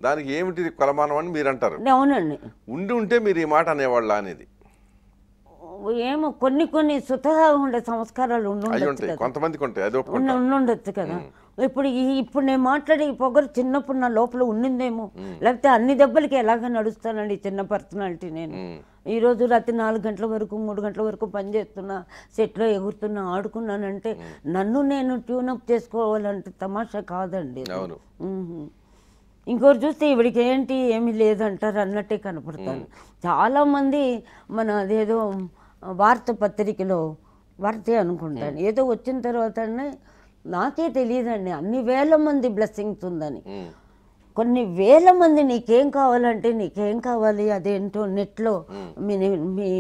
దానికి ఏమిటి కొలమానం అని మీరు అంటారు అవునండి ఉండి ఉంటే మీరు ఈ మాట అనేవాళ్ళ అనేది ఏమో కొన్ని కొన్ని సుతహా ఉండే సంస్కారాలు ఉండి కొంతమందికి ఉంటాయి అది ఉండొచ్చు కదా ఇప్పుడు ఈ ఇప్పుడు నేను మాట్లాడే ఈ పొగరు చిన్నప్పుడు నా లోపల ఉండిందేమో లేకపోతే అన్ని దెబ్బలకి ఎలాగ నడుస్తానండి చిన్న పర్సనాలిటీ నేను ఈరోజు రాత్రి నాలుగు గంటల వరకు మూడు గంటల వరకు పనిచేస్తున్నా సెట్లో ఎగురుతున్నా ఆడుకున్నానంటే నన్ను నేను ట్యూనప్ చేసుకోవాలంటే తమాషా కాదండి ఇంకోరు చూస్తే ఇవిడికి ఏంటి ఏమీ లేదంటారు అన్నట్టే కనపడతాను చాలామంది మన అదేదో వార్త పత్రికలో వార్తే అనుకుంటాను ఏదో వచ్చిన తర్వాతనే నాకే తెలియదండి అన్ని వేల మంది బ్లెస్సింగ్స్ ఉందని కొన్ని వేల మంది నీకేం కావాలంటే నీకేం కావాలి అదేంటో నెట్లో మీ మీ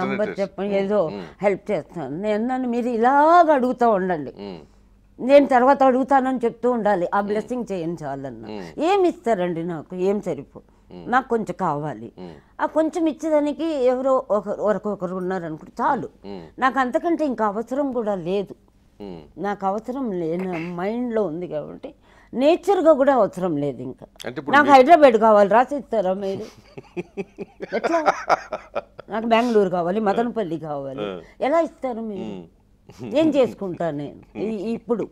నంబర్ చెప్పండి ఏదో హెల్ప్ చేస్తాను నేను నన్ను మీరు ఇలాగ అడుగుతూ ఉండండి నేను తర్వాత అడుగుతానని చెప్తూ ఉండాలి ఆ బ్లెస్సింగ్ చేయించాలన్న ఏమి ఇస్తారండి నాకు ఏం సరిపో నాకు కొంచెం కావాలి ఆ కొంచెం ఇచ్చేదానికి ఎవరో ఒకరు ఒకరు ఉన్నారనుకుంటే చాలు నాకు అంతకంటే ఇంకా అవసరం కూడా లేదు Hmm. నాకు అవసరం లేని మైండ్లో ఉంది కాబట్టి నేచర్గా కూడా అవసరం లేదు ఇంకా నాకు హైదరాబాద్ కావాలి రాసిస్తారా మీరు *laughs* ఎట్లా నాకు బెంగళూరు కావాలి hmm. మదనపల్లి కావాలి hmm. ఎలా ఇస్తారు మీరు ఏం చేసుకుంటా నేను ఇప్పుడు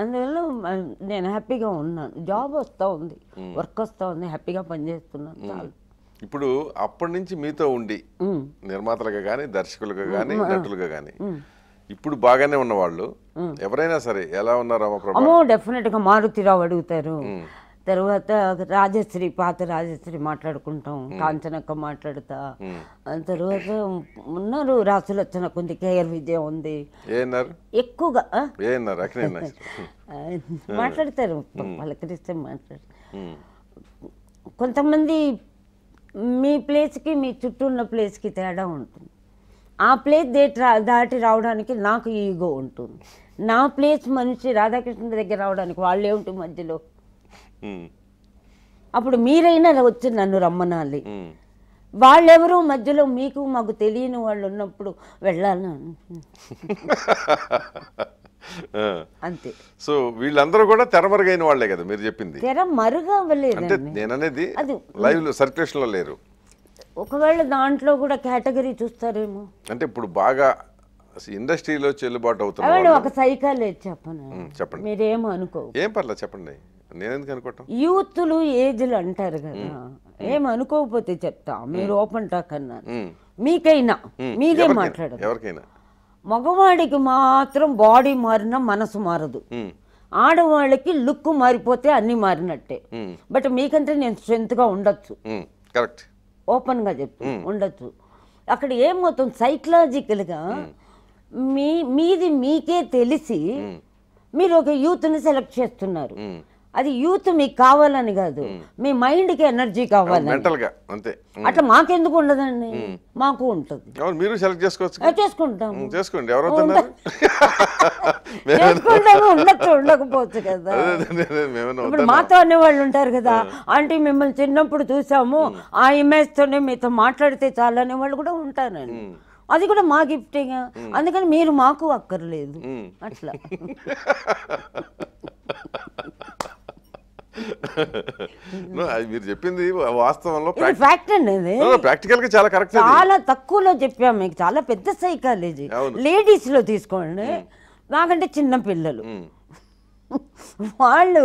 అందువల్ల నేను హ్యాపీగా ఉన్నాను జాబ్ వస్తూ ఉంది వర్క్ వస్తూ ఉంది హ్యాపీగా పనిచేస్తున్నాను చాలు ఇప్పుడు అప్పటి నుంచి మీతో ఉండి నిర్మాతలుగా కానీ దర్శకులుగా కానీ నటులుగా కానీ ఇప్పుడు బాగానే ఉన్నవాళ్ళు ఎవరైనా సరే ఎలా ఉన్నారో డెఫినెట్ గా మారుతిరావు అడుగుతారు తర్వాత రాజశ్రీ పాత రాజశ్రీ మాట్లాడుకుంటాం కాంచనక్క మాట్లాడతా తర్వాత ఉన్నారు రాసులచ్చన కొంచెం కేఎల్ విజయ ఉంది ఎక్కువగా మాట్లాడతారు పలకరిస్తే మాట్లాడు కొంతమంది మీ ప్లేస్కి మీ చుట్టూ ఉన్న ప్లేస్కి తేడా ఉంటుంది ఆ ప్లేస్ దాటి రావడానికి నాకు ఈగో ఉంటుంది నా ప్లేస్ మనిషి రాధాకృష్ణ దగ్గర రావడానికి వాళ్ళే ఉంటుంది మధ్యలో అప్పుడు మీరైనా వచ్చి నన్ను రమ్మనాలి వాళ్ళెవరూ మధ్యలో మీకు మాకు తెలియని వాళ్ళు ఉన్నప్పుడు వెళ్ళాలి *laughs* అంతే సో వీళ్ళందరూ కూడా తెరమరుగైన వాళ్ళే కదా మీరు చెప్పింది తెర మరుగా నేను అనేది అది లైవ్ సర్క్యులేషన్ లో లేరు ఒకవేళ దాంట్లో కూడా కేటగిరీ చూస్తారేమో అంటే ఇప్పుడు బాగా ఇండస్ట్రీలో చెల్లుబాటు అవుతుంది ఒక సైకాలజీ చెప్పను చెప్పండి మీరేమో అనుకో ఏం పర్లేదు చెప్పండి యూత్లు ఏజ్లు అంటారు కదా ఏం అనుకోకపోతే చెప్తా మీరు ఓపెన్ టాక్ అన్నారు మీకైనా మీదే మాట్లాడదు ఎవరికైనా మగవాడికి మాత్రం బాడీ మారిన మనసు మారదు ఆడవాళ్ళకి లుక్ మారిపోతే అన్ని మారినట్టే బట్ మీకంటే నేను స్ట్రెంత్గా ఉండొచ్చు కరెక్ట్ ఓపెన్గా చెప్తూ ఉండొచ్చు అక్కడ ఏమవుతుంది సైకలాజికల్గా మీ మీది మీకే తెలిసి మీరు ఒక యూత్ని సెలెక్ట్ చేస్తున్నారు అది యూత్ మీకు కావాలని కాదు మీ మైండ్ కి ఎనర్జీ కావాలి అంతే అట్లా మాకెందుకు ఉండదండి మాకు ఉంటుంది మీరు చేసుకుంటాం చేసుకుంటాము *laughs* ఉండకపోవచ్చు కదా ఇప్పుడు మాతో అనేవాళ్ళు ఉంటారు కదా ఆంటీ మిమ్మల్ని చిన్నప్పుడు చూసాము ఆ ఇమేజ్ తోనే మీతో మాట్లాడితే చాలు అనేవాళ్ళు కూడా ఉంటారండి అది కూడా మా గిఫ్టింగ్ అందుకని మీరు మాకు అక్కర్లేదు అట్లా *laughs* *laughs* మీరు చెప్పింది వాస్తవంలో ఫ్యాక్ట్ అండి ప్రాక్టికల్ గా చాలా కరెక్ట్ చాలా తక్కువలో చెప్పాము మీకు చాలా పెద్ద సైకాలజీ లేడీస్ లో తీసుకోండి నాకంటే చిన్న పిల్లలు *laughs* వాళ్ళు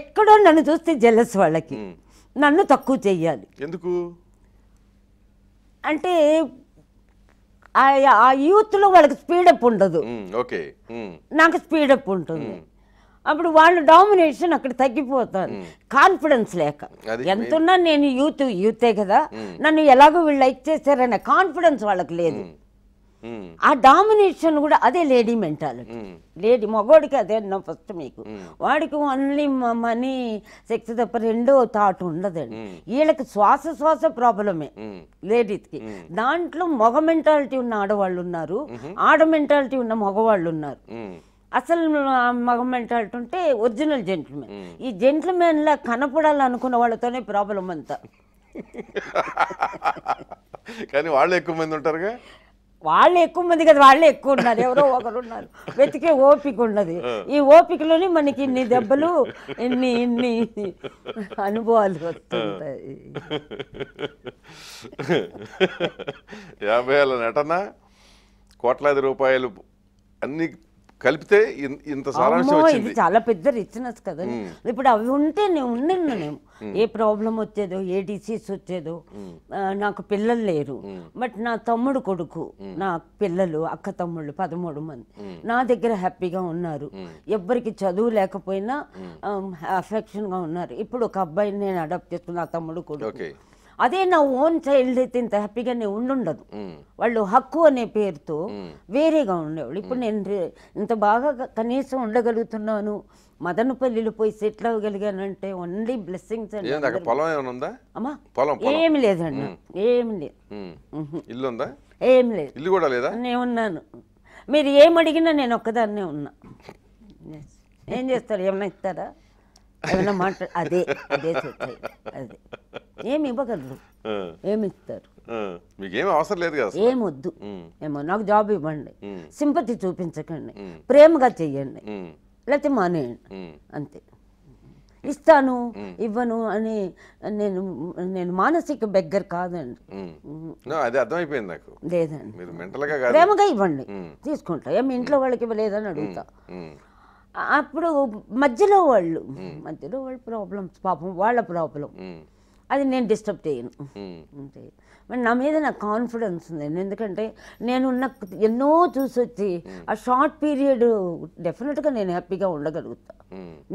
ఎక్కడో నన్ను చూస్తే జెలస్ వాళ్ళకి నన్ను తక్కువ చెయ్యాలి ఎందుకు అంటే ఆ యూత్లో వాళ్ళకి స్పీడప్ ఉండదు ఓకే నాకు స్పీడప్ ఉంటుంది అప్పుడు వాళ్ళ డామినేషన్ అక్కడ తగ్గిపోతుంది కాన్ఫిడెన్స్ లేక ఎంతున్నా నేను యూత్ యూతే కదా నన్ను ఎలాగో వీళ్ళు లైక్ చేశారనే కాన్ఫిడెన్స్ వాళ్ళకి లేదు ఆ డామినేషన్ కూడా అదే లేడీ మెంటాలిటీ లేడీ మగోడికి అదే అన్నా ఫస్ట్ మీకు వాడికి ఓన్లీ మనీ శక్తి తప్ప రెండో థాట్ ఉండదండి వీళ్ళకి శ్వాస శ్వాస ప్రాబ్లమే లేడీస్కి దాంట్లో మగ మెంటాలిటీ ఉన్న ఆడవాళ్ళు ఉన్నారు ఆడ మెంటాలిటీ ఉన్న మగవాళ్ళు ఉన్నారు అసలు మగం అంటుంటే ఒరిజినల్ జెంట్మెన్ ఈ లా కనపడాలనుకున్న వాళ్ళతోనే ప్రాబ్లం అంతా కానీ వాళ్ళు ఎక్కువ మంది ఉంటారుగా వాళ్ళు ఎక్కువ మంది కదా వాళ్ళే ఎక్కువ ఉన్నారు ఎవరో ఒకరు ఉన్నారు వెతికే ఓపిక ఉన్నది ఈ ఓపికలోనే మనకి ఇన్ని దెబ్బలు ఇన్ని ఇన్ని అనుభవాలు వస్తుంటాయి యాభై ఏళ్ళ నటన కోట్లాది రూపాయలు అన్ని కలిపితే ఇంత సారాంశం ఇది చాలా పెద్ద రిచ్నెస్ కదా ఇప్పుడు అవి ఉంటే నేను ఉన్నాను నేను ఏ ప్రాబ్లం వచ్చేదో ఏ డిసీజ్ వచ్చేదో నాకు పిల్లలు లేరు బట్ నా తమ్ముడు కొడుకు నా పిల్లలు అక్క తమ్ముళ్ళు పదమూడు మంది నా దగ్గర హ్యాపీగా ఉన్నారు ఎవ్వరికి చదువు లేకపోయినా అఫెక్షన్గా ఉన్నారు ఇప్పుడు ఒక అబ్బాయిని నేను అడాప్ట్ చేసుకున్న నా తమ్ముడు కొడుకు అదే నా ఓన్ చైల్డ్ అయితే ఇంత హ్యాపీగా నేను ఉండుండదు వాళ్ళు హక్కు అనే పేరుతో వేరేగా ఉండేవాళ్ళు ఇప్పుడు నేను ఇంత బాగా కనీసం ఉండగలుగుతున్నాను మదనపల్లిలో పోయి సెటిల్ అవ్వగలిగానంటే ఓన్లీ బ్లెస్సింగ్స్ అమ్మా ఏమి లేదండి ఏమి లేదు ఉందా ఏం లేదు ఇల్లు కూడా లేదా నేను ఉన్నాను మీరు ఏం అడిగినా నేను ఒక్కదాన్నే ఉన్నా *laughs* ఏం చేస్తారు ఏమైనా ఇస్తారా ఏమైనా మాట అదే అదే అదే ఏమి ఇవ్వగలరు ఏమి ఇస్తారు మీకేం అవసరం లేదు కదా వద్దు ఏమో నాకు జాబ్ ఇవ్వండి సింపతి చూపించకండి ప్రేమగా చెయ్యండి లేకపోతే మానేయండి అంతే ఇస్తాను ఇవ్వను అని నేను నేను మానసిక బెగ్గర్ కాదండి అది అర్థమైపోయింది నాకు లేదండి ప్రేమగా ఇవ్వండి తీసుకుంటా ఏమి ఇంట్లో వాళ్ళకి ఇవ్వలేదని అడుగుతా అప్పుడు మధ్యలో వాళ్ళు మధ్యలో వాళ్ళ ప్రాబ్లమ్స్ పాపం వాళ్ళ ప్రాబ్లం అది నేను డిస్టర్బ్ చేయను మరి నా మీద నాకు కాన్ఫిడెన్స్ ఉంది ఎందుకంటే నేను నాకు ఎన్నో చూసి వచ్చి ఆ షార్ట్ పీరియడ్ డెఫినెట్గా నేను హ్యాపీగా ఉండగలుగుతా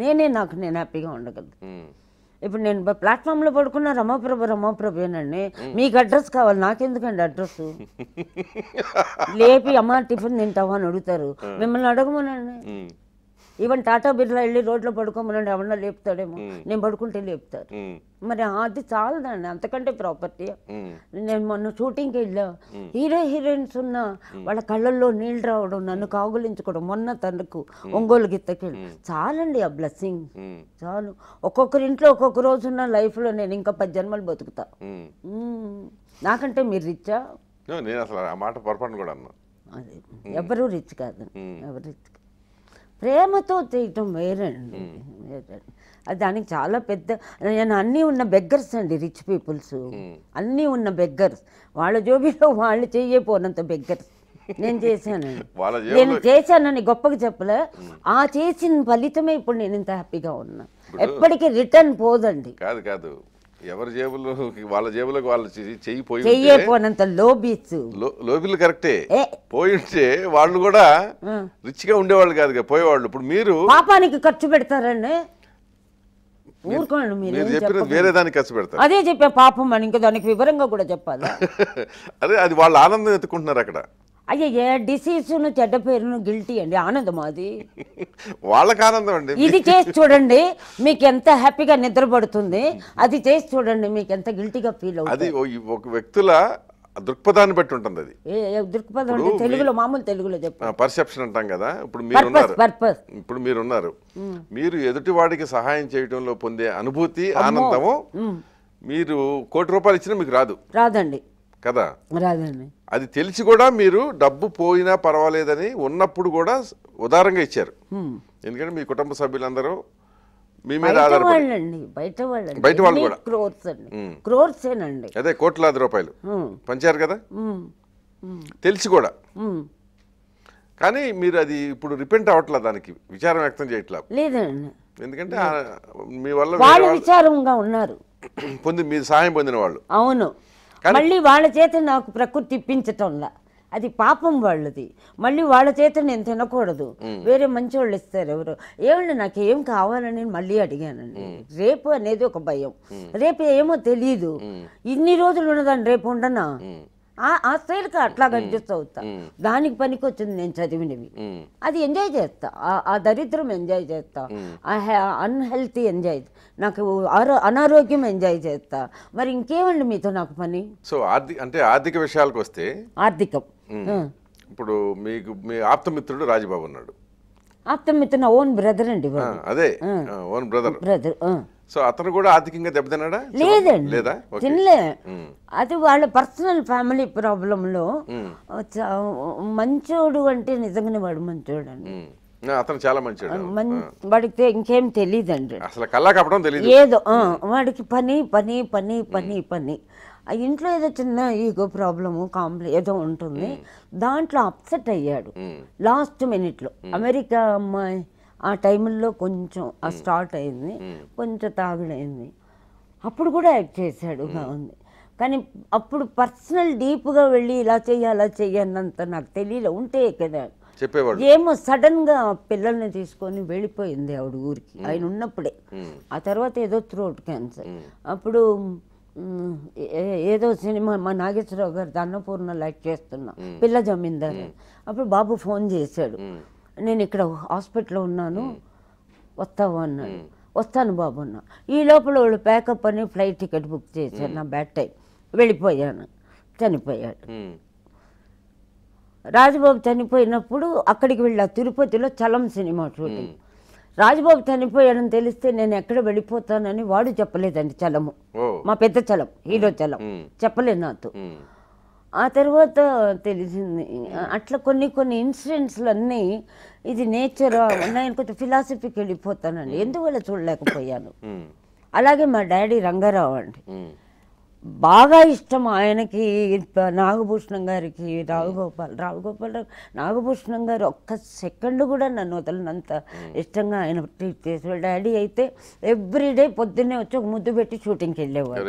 నేనే నాకు నేను హ్యాపీగా ఉండగలుగుతా ఇప్పుడు నేను ప్లాట్ఫామ్లో పడుకున్న రమాప్రభ రమాప్రభ ఏనండి మీకు అడ్రస్ కావాలి నాకెందుకండి అడ్రస్ *laughs* లేపి అమ్మ టిఫిన్ తింటావా అని అడుగుతారు మిమ్మల్ని అడగమనండి ఈవెన్ టాటా బిర్లా వెళ్ళి రోడ్లో పడుకోమనండి ఎవరన్నా లేపుతాడేమో నేను పడుకుంటే లేపుతారు మరి అది చాలదండి అంతకంటే ప్రాపర్టీ నేను మొన్న షూటింగ్కి వెళ్ళా హీరో హీరోయిన్స్ ఉన్న వాళ్ళ కళ్ళల్లో నీళ్ళు రావడం నన్ను కాగులించుకోవడం మొన్న తనకు ఒంగోలు గీతకి చాలండి ఆ బ్లెస్సింగ్ చాలు ఒక్కొక్కరి ఇంట్లో ఒక్కొక్క రోజు ఉన్న లైఫ్లో నేను ఇంకా పది జన్మలు బతుకుతా నాకంటే మీరు రిచ్చా నేను అసలు ఆ మాట పొరపాటు కూడా అన్నా ఎవరు రిచ్ కాదు ఎవరు రిచ్ ప్రేమతో తీయటం వేరండి దానికి చాలా పెద్ద నేను అన్నీ ఉన్న బెగ్గర్స్ అండి రిచ్ పీపుల్స్ అన్నీ ఉన్న బెగ్గర్స్ వాళ్ళ జోబీలో వాళ్ళు చేయపోనంత బెగ్గర్స్ నేను చేశానండి నేను చేశానని గొప్పగా చెప్పలే ఆ చేసిన ఫలితమే ఇప్పుడు నేను ఇంత హ్యాపీగా ఉన్నా ఎప్పటికీ రిటర్న్ పోదండి కాదు కాదు ఎవరి జేబులో వాళ్ళ జేబులోకి వాళ్ళు చెయ్యి పోయి పోనంత లోబీస్ లోబీలు కరెక్టే పోయింటే వాళ్ళు కూడా రిచ్ గా ఉండేవాళ్ళు కాదు పోయేవాళ్ళు ఇప్పుడు మీరు పాపానికి ఖర్చు పెడతారండి వేరే దానికి అదే చెప్పే పాపం అని ఇంకా దానికి వివరంగా కూడా చెప్పాలి *laughs* అదే అది వాళ్ళు ఆనందం ఎత్తుకుంటున్నారు అక్కడ అయ్యే డిసీజ్ను చెడ్డ పేరును గిల్టీ అండి ఆనందం అది *laughs* వాళ్ళకి ఆనందం అండి ఇది చేసి చూడండి మీకు ఎంత హ్యాపీగా నిద్రపడుతుంది అది చేసి చూడండి మీకు ఎంత గిల్టీగా ఫీల్ అవుతుంది అది ఒక వ్యక్తుల దృక్పథాన్ని బట్టి ఉంటుంది అది దృక్పథం తెలుగులో మామూలు తెలుగులో చెప్పండి పర్సెప్షన్ అంటాం కదా ఇప్పుడు మీరు పర్పస్ ఇప్పుడు మీరు ఉన్నారు మీరు ఎదుటివాడికి సహాయం చేయడంలో పొందే అనుభూతి ఆనందము మీరు కోటి రూపాయలు ఇచ్చినా మీకు రాదు రాదండి కదా అది తెలిసి కూడా మీరు డబ్బు పోయినా పర్వాలేదని ఉన్నప్పుడు కూడా ఉదారంగా ఇచ్చారు ఎందుకంటే మీ కుటుంబ సభ్యులందరూ మీ మీద ఆధారపడి బయట వాళ్ళు కూడా అదే కోట్లాది రూపాయలు పంచారు కదా తెలిసి కూడా కానీ మీరు అది ఇప్పుడు రిపెంట్ అవ్వట్లా దానికి విచారం వ్యక్తం చేయట్లేదు ఎందుకంటే మీ వల్ల వాళ్ళు పొంది మీ సహాయం పొందిన వాళ్ళు అవును మళ్ళీ వాళ్ళ చేత నాకు ప్రకృతి ఇప్పించటంలా అది పాపం వాళ్ళది మళ్ళీ వాళ్ళ చేత నేను తినకూడదు వేరే మంచి వాళ్ళు ఇస్తారు ఎవరు ఏమన్నా నాకు ఏం కావాలని మళ్ళీ అడిగానండి రేపు అనేది ఒక భయం రేపు ఏమో తెలియదు ఇన్ని రోజులు ఉన్నదాన్ని రేపు ఉండనా ఆ స్టైల్కి అట్లా అడ్జస్ట్ అవుతా దానికి పనికి వచ్చింది నేను చదివినవి అది ఎంజాయ్ చేస్తా ఆ దరిద్రం ఎంజాయ్ చేస్తా ఆ అన్హెల్తీ ఎంజాయ్ నాకు ఆరో అనారోగ్యం ఎంజాయ్ చేస్తా మరి ఇంకేమండి మీతో నాకు పని సో ఆర్థిక అంటే ఆర్థిక విషయాలకు వస్తే ఆర్థికం ఇప్పుడు మీకు మీ ఆప్తమిత్రుడు రాజబాబు ఉన్నాడు ఆప్తమిత్రుడు నా ఓన్ బ్రదర్ అండి అదే ఓన్ బ్రదర్ బ్రదర్ సో అతను కూడా ఆర్థికంగా దెబ్బతిన్నాడా లేదండి లేదా తినలే అది వాళ్ళ పర్సనల్ ఫ్యామిలీ ప్రాబ్లంలో మంచోడు అంటే నిజంగానే వాడు మంచోడు అండి అతను చాలా మంచి వాడికి ఇంకేం తెలియదండి అసలు కల్లా కప్పడం తెలియదు ఏదో వాడికి పని పని పని పని పని ఇంట్లో ఏదో చిన్న ఈగో ప్రాబ్లము కాంప్లీ ఏదో ఉంటుంది దాంట్లో అప్సెట్ అయ్యాడు లాస్ట్ మినిట్లో అమెరికా అమ్మాయి ఆ టైంలో కొంచెం ఆ స్టార్ట్ అయింది కొంచెం తాగుడైంది అప్పుడు కూడా యాక్ట్ చేశాడు బాగుంది కానీ అప్పుడు పర్సనల్ డీప్గా వెళ్ళి ఇలా చెయ్యి అలా చెయ్యి అన్నంత నాకు తెలియలే ఉంటే కదా చెప్పేవాడు ఏమో సడన్గా పిల్లల్ని తీసుకొని వెళ్ళిపోయింది ఆవిడ ఊరికి ఆయన ఉన్నప్పుడే ఆ తర్వాత ఏదో థ్రోట్ క్యాన్సర్ అప్పుడు ఏదో సినిమా మా నాగేశ్వరరావు గారు అన్నపూర్ణ లైట్ చేస్తున్నా పిల్ల జమీందారు అప్పుడు బాబు ఫోన్ చేశాడు నేను ఇక్కడ హాస్పిటల్లో ఉన్నాను వస్తావు అన్నాడు వస్తాను బాబు అన్న ఈ లోపల వాళ్ళు ప్యాకప్ అని ఫ్లైట్ టికెట్ బుక్ చేశాను నా బ్యాట్ టైం వెళ్ళిపోయాను చనిపోయాడు రాజబాబు చనిపోయినప్పుడు అక్కడికి వెళ్ళా తిరుపతిలో చలం సినిమా షూటింగ్ రాజబాబు చనిపోయాడని తెలిస్తే నేను ఎక్కడ వెళ్ళిపోతానని వాడు చెప్పలేదండి చలము మా పెద్ద చలం హీరో చలం చెప్పలేదు నాతో ఆ తర్వాత తెలిసింది అట్లా కొన్ని కొన్ని ఇన్సిడెంట్స్లు అన్నీ ఇది నేచర్ నేను కొంచెం ఫిలాసఫీకి వెళ్ళిపోతానండి ఎందువల్ల చూడలేకపోయాను అలాగే మా డాడీ రంగారావు అండి బాగా ఇష్టం ఆయనకి నాగభూషణం గారికి రావుగోపాల్ రావుగోపాల్ నాగభూషణం గారు ఒక్క సెకండ్ కూడా నన్ను వదలనంత ఇష్టంగా ఆయన ట్రీట్ చేసేవాడు డాడీ అయితే ఎవ్రీడే పొద్దున్నే వచ్చి ఒక ముద్దు పెట్టి షూటింగ్కి వెళ్ళేవారు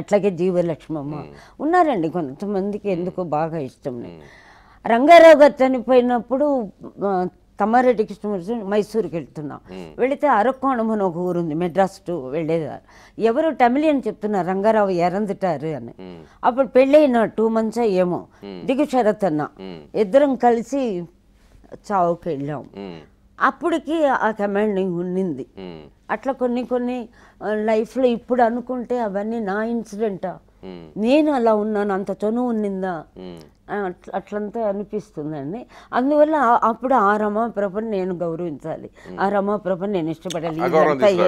అట్లాగే జీవలక్ష్మమ్మ ఉన్నారండి కొంతమందికి ఎందుకు బాగా ఇష్టం రంగారావు గారు చనిపోయినప్పుడు తమ్మారెడ్డి కృష్ణమూర్తి మైసూరుకి వెళ్తున్నాం వెళితే అరక్కోణం అని ఒక ఊరుంది మెడ్రాస్ టు వెళ్ళేదారు ఎవరు టమిలి అని చెప్తున్నారు రంగారావు ఎరందిటారు అని అప్పుడు పెళ్ళైన టూ మంత్స్ ఏమో దిగు శరత్ అన్న ఇద్దరం కలిసి చావుకి వెళ్ళాం అప్పటికి ఆ కమాండింగ్ ఉండింది అట్లా కొన్ని కొన్ని లైఫ్లో ఇప్పుడు అనుకుంటే అవన్నీ నా ఇన్సిడెంటా నేను అలా ఉన్నాను అంత చనువు ఉన్నిందా అట్లంతా అనిపిస్తుందండి అందువల్ల అప్పుడు ఆ రమాప్రభని నేను గౌరవించాలి ఆ రమాప్రభని నేను ఇష్టపడాలి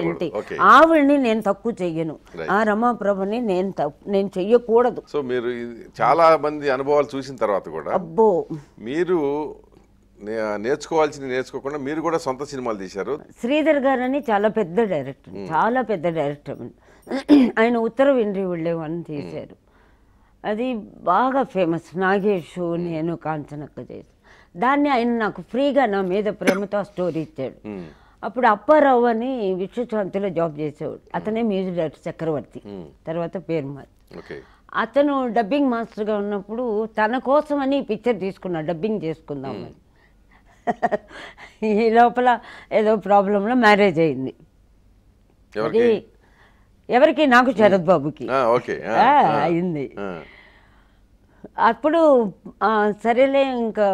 ఏంటి ఆవిడ్ని నేను తక్కువ చెయ్యను ఆ రమాప్రభని నేను నేను చెయ్యకూడదు సో మీరు చాలా మంది అనుభవాలు చూసిన తర్వాత కూడా అబ్బో మీరు నేర్చుకోవాల్సింది నేర్చుకోకుండా మీరు కూడా సొంత సినిమాలు తీశారు శ్రీధర్ గారని చాలా పెద్ద డైరెక్టర్ చాలా పెద్ద డైరెక్టర్ *clears throat* ఆయన ఉత్తర వెండ్రి వెళ్ళేవాడిని తీశారు అది బాగా ఫేమస్ నాగేష్ నేను కాంచనక్క చేసి దాన్ని ఆయన నాకు ఫ్రీగా నా మీద ప్రేమతో స్టోరీ ఇచ్చాడు అప్పుడు అప్పారావు అని విశ్వశాంతిలో జాబ్ చేసేవాడు అతనే మ్యూజిక్ డైరెక్టర్ చక్రవర్తి తర్వాత పేరు మారి అతను డబ్బింగ్ మాస్టర్గా ఉన్నప్పుడు తన కోసం అని పిక్చర్ తీసుకున్నా డబ్బింగ్ చేసుకుందాం అని ఈ లోపల ఏదో ప్రాబ్లంలో మ్యారేజ్ అయింది ఎవరికి నాకు శరత్ బాబుకి అయింది అప్పుడు సరేలే ఇంకా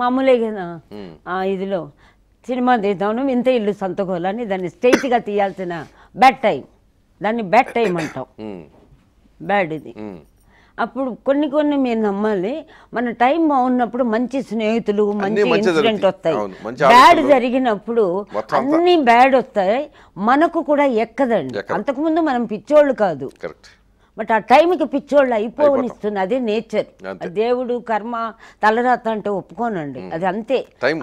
మామూలే కదా ఇదిలో సినిమా తీద్దాము ఇంత ఇల్లు సంతకోవాలని దాన్ని స్ట్రైట్గా తీయాల్సిన బ్యాడ్ టైం దాన్ని బ్యాడ్ టైం అంటాం బ్యాడ్ ఇది అప్పుడు కొన్ని కొన్ని మీరు నమ్మాలి మన టైం బాగున్నప్పుడు మంచి స్నేహితులు మంచి ఇన్సిడెంట్ వస్తాయి బ్యాడ్ జరిగినప్పుడు అన్నీ బ్యాడ్ వస్తాయి మనకు కూడా ఎక్కదండి అంతకుముందు మనం పిచ్చోళ్ళు కాదు బట్ ఆ టైంకి పిచ్చోళ్ళు అయిపోనిస్తుంది అదే నేచర్ దేవుడు కర్మ తలరాత అంటే ఒప్పుకోనండి అది అంతే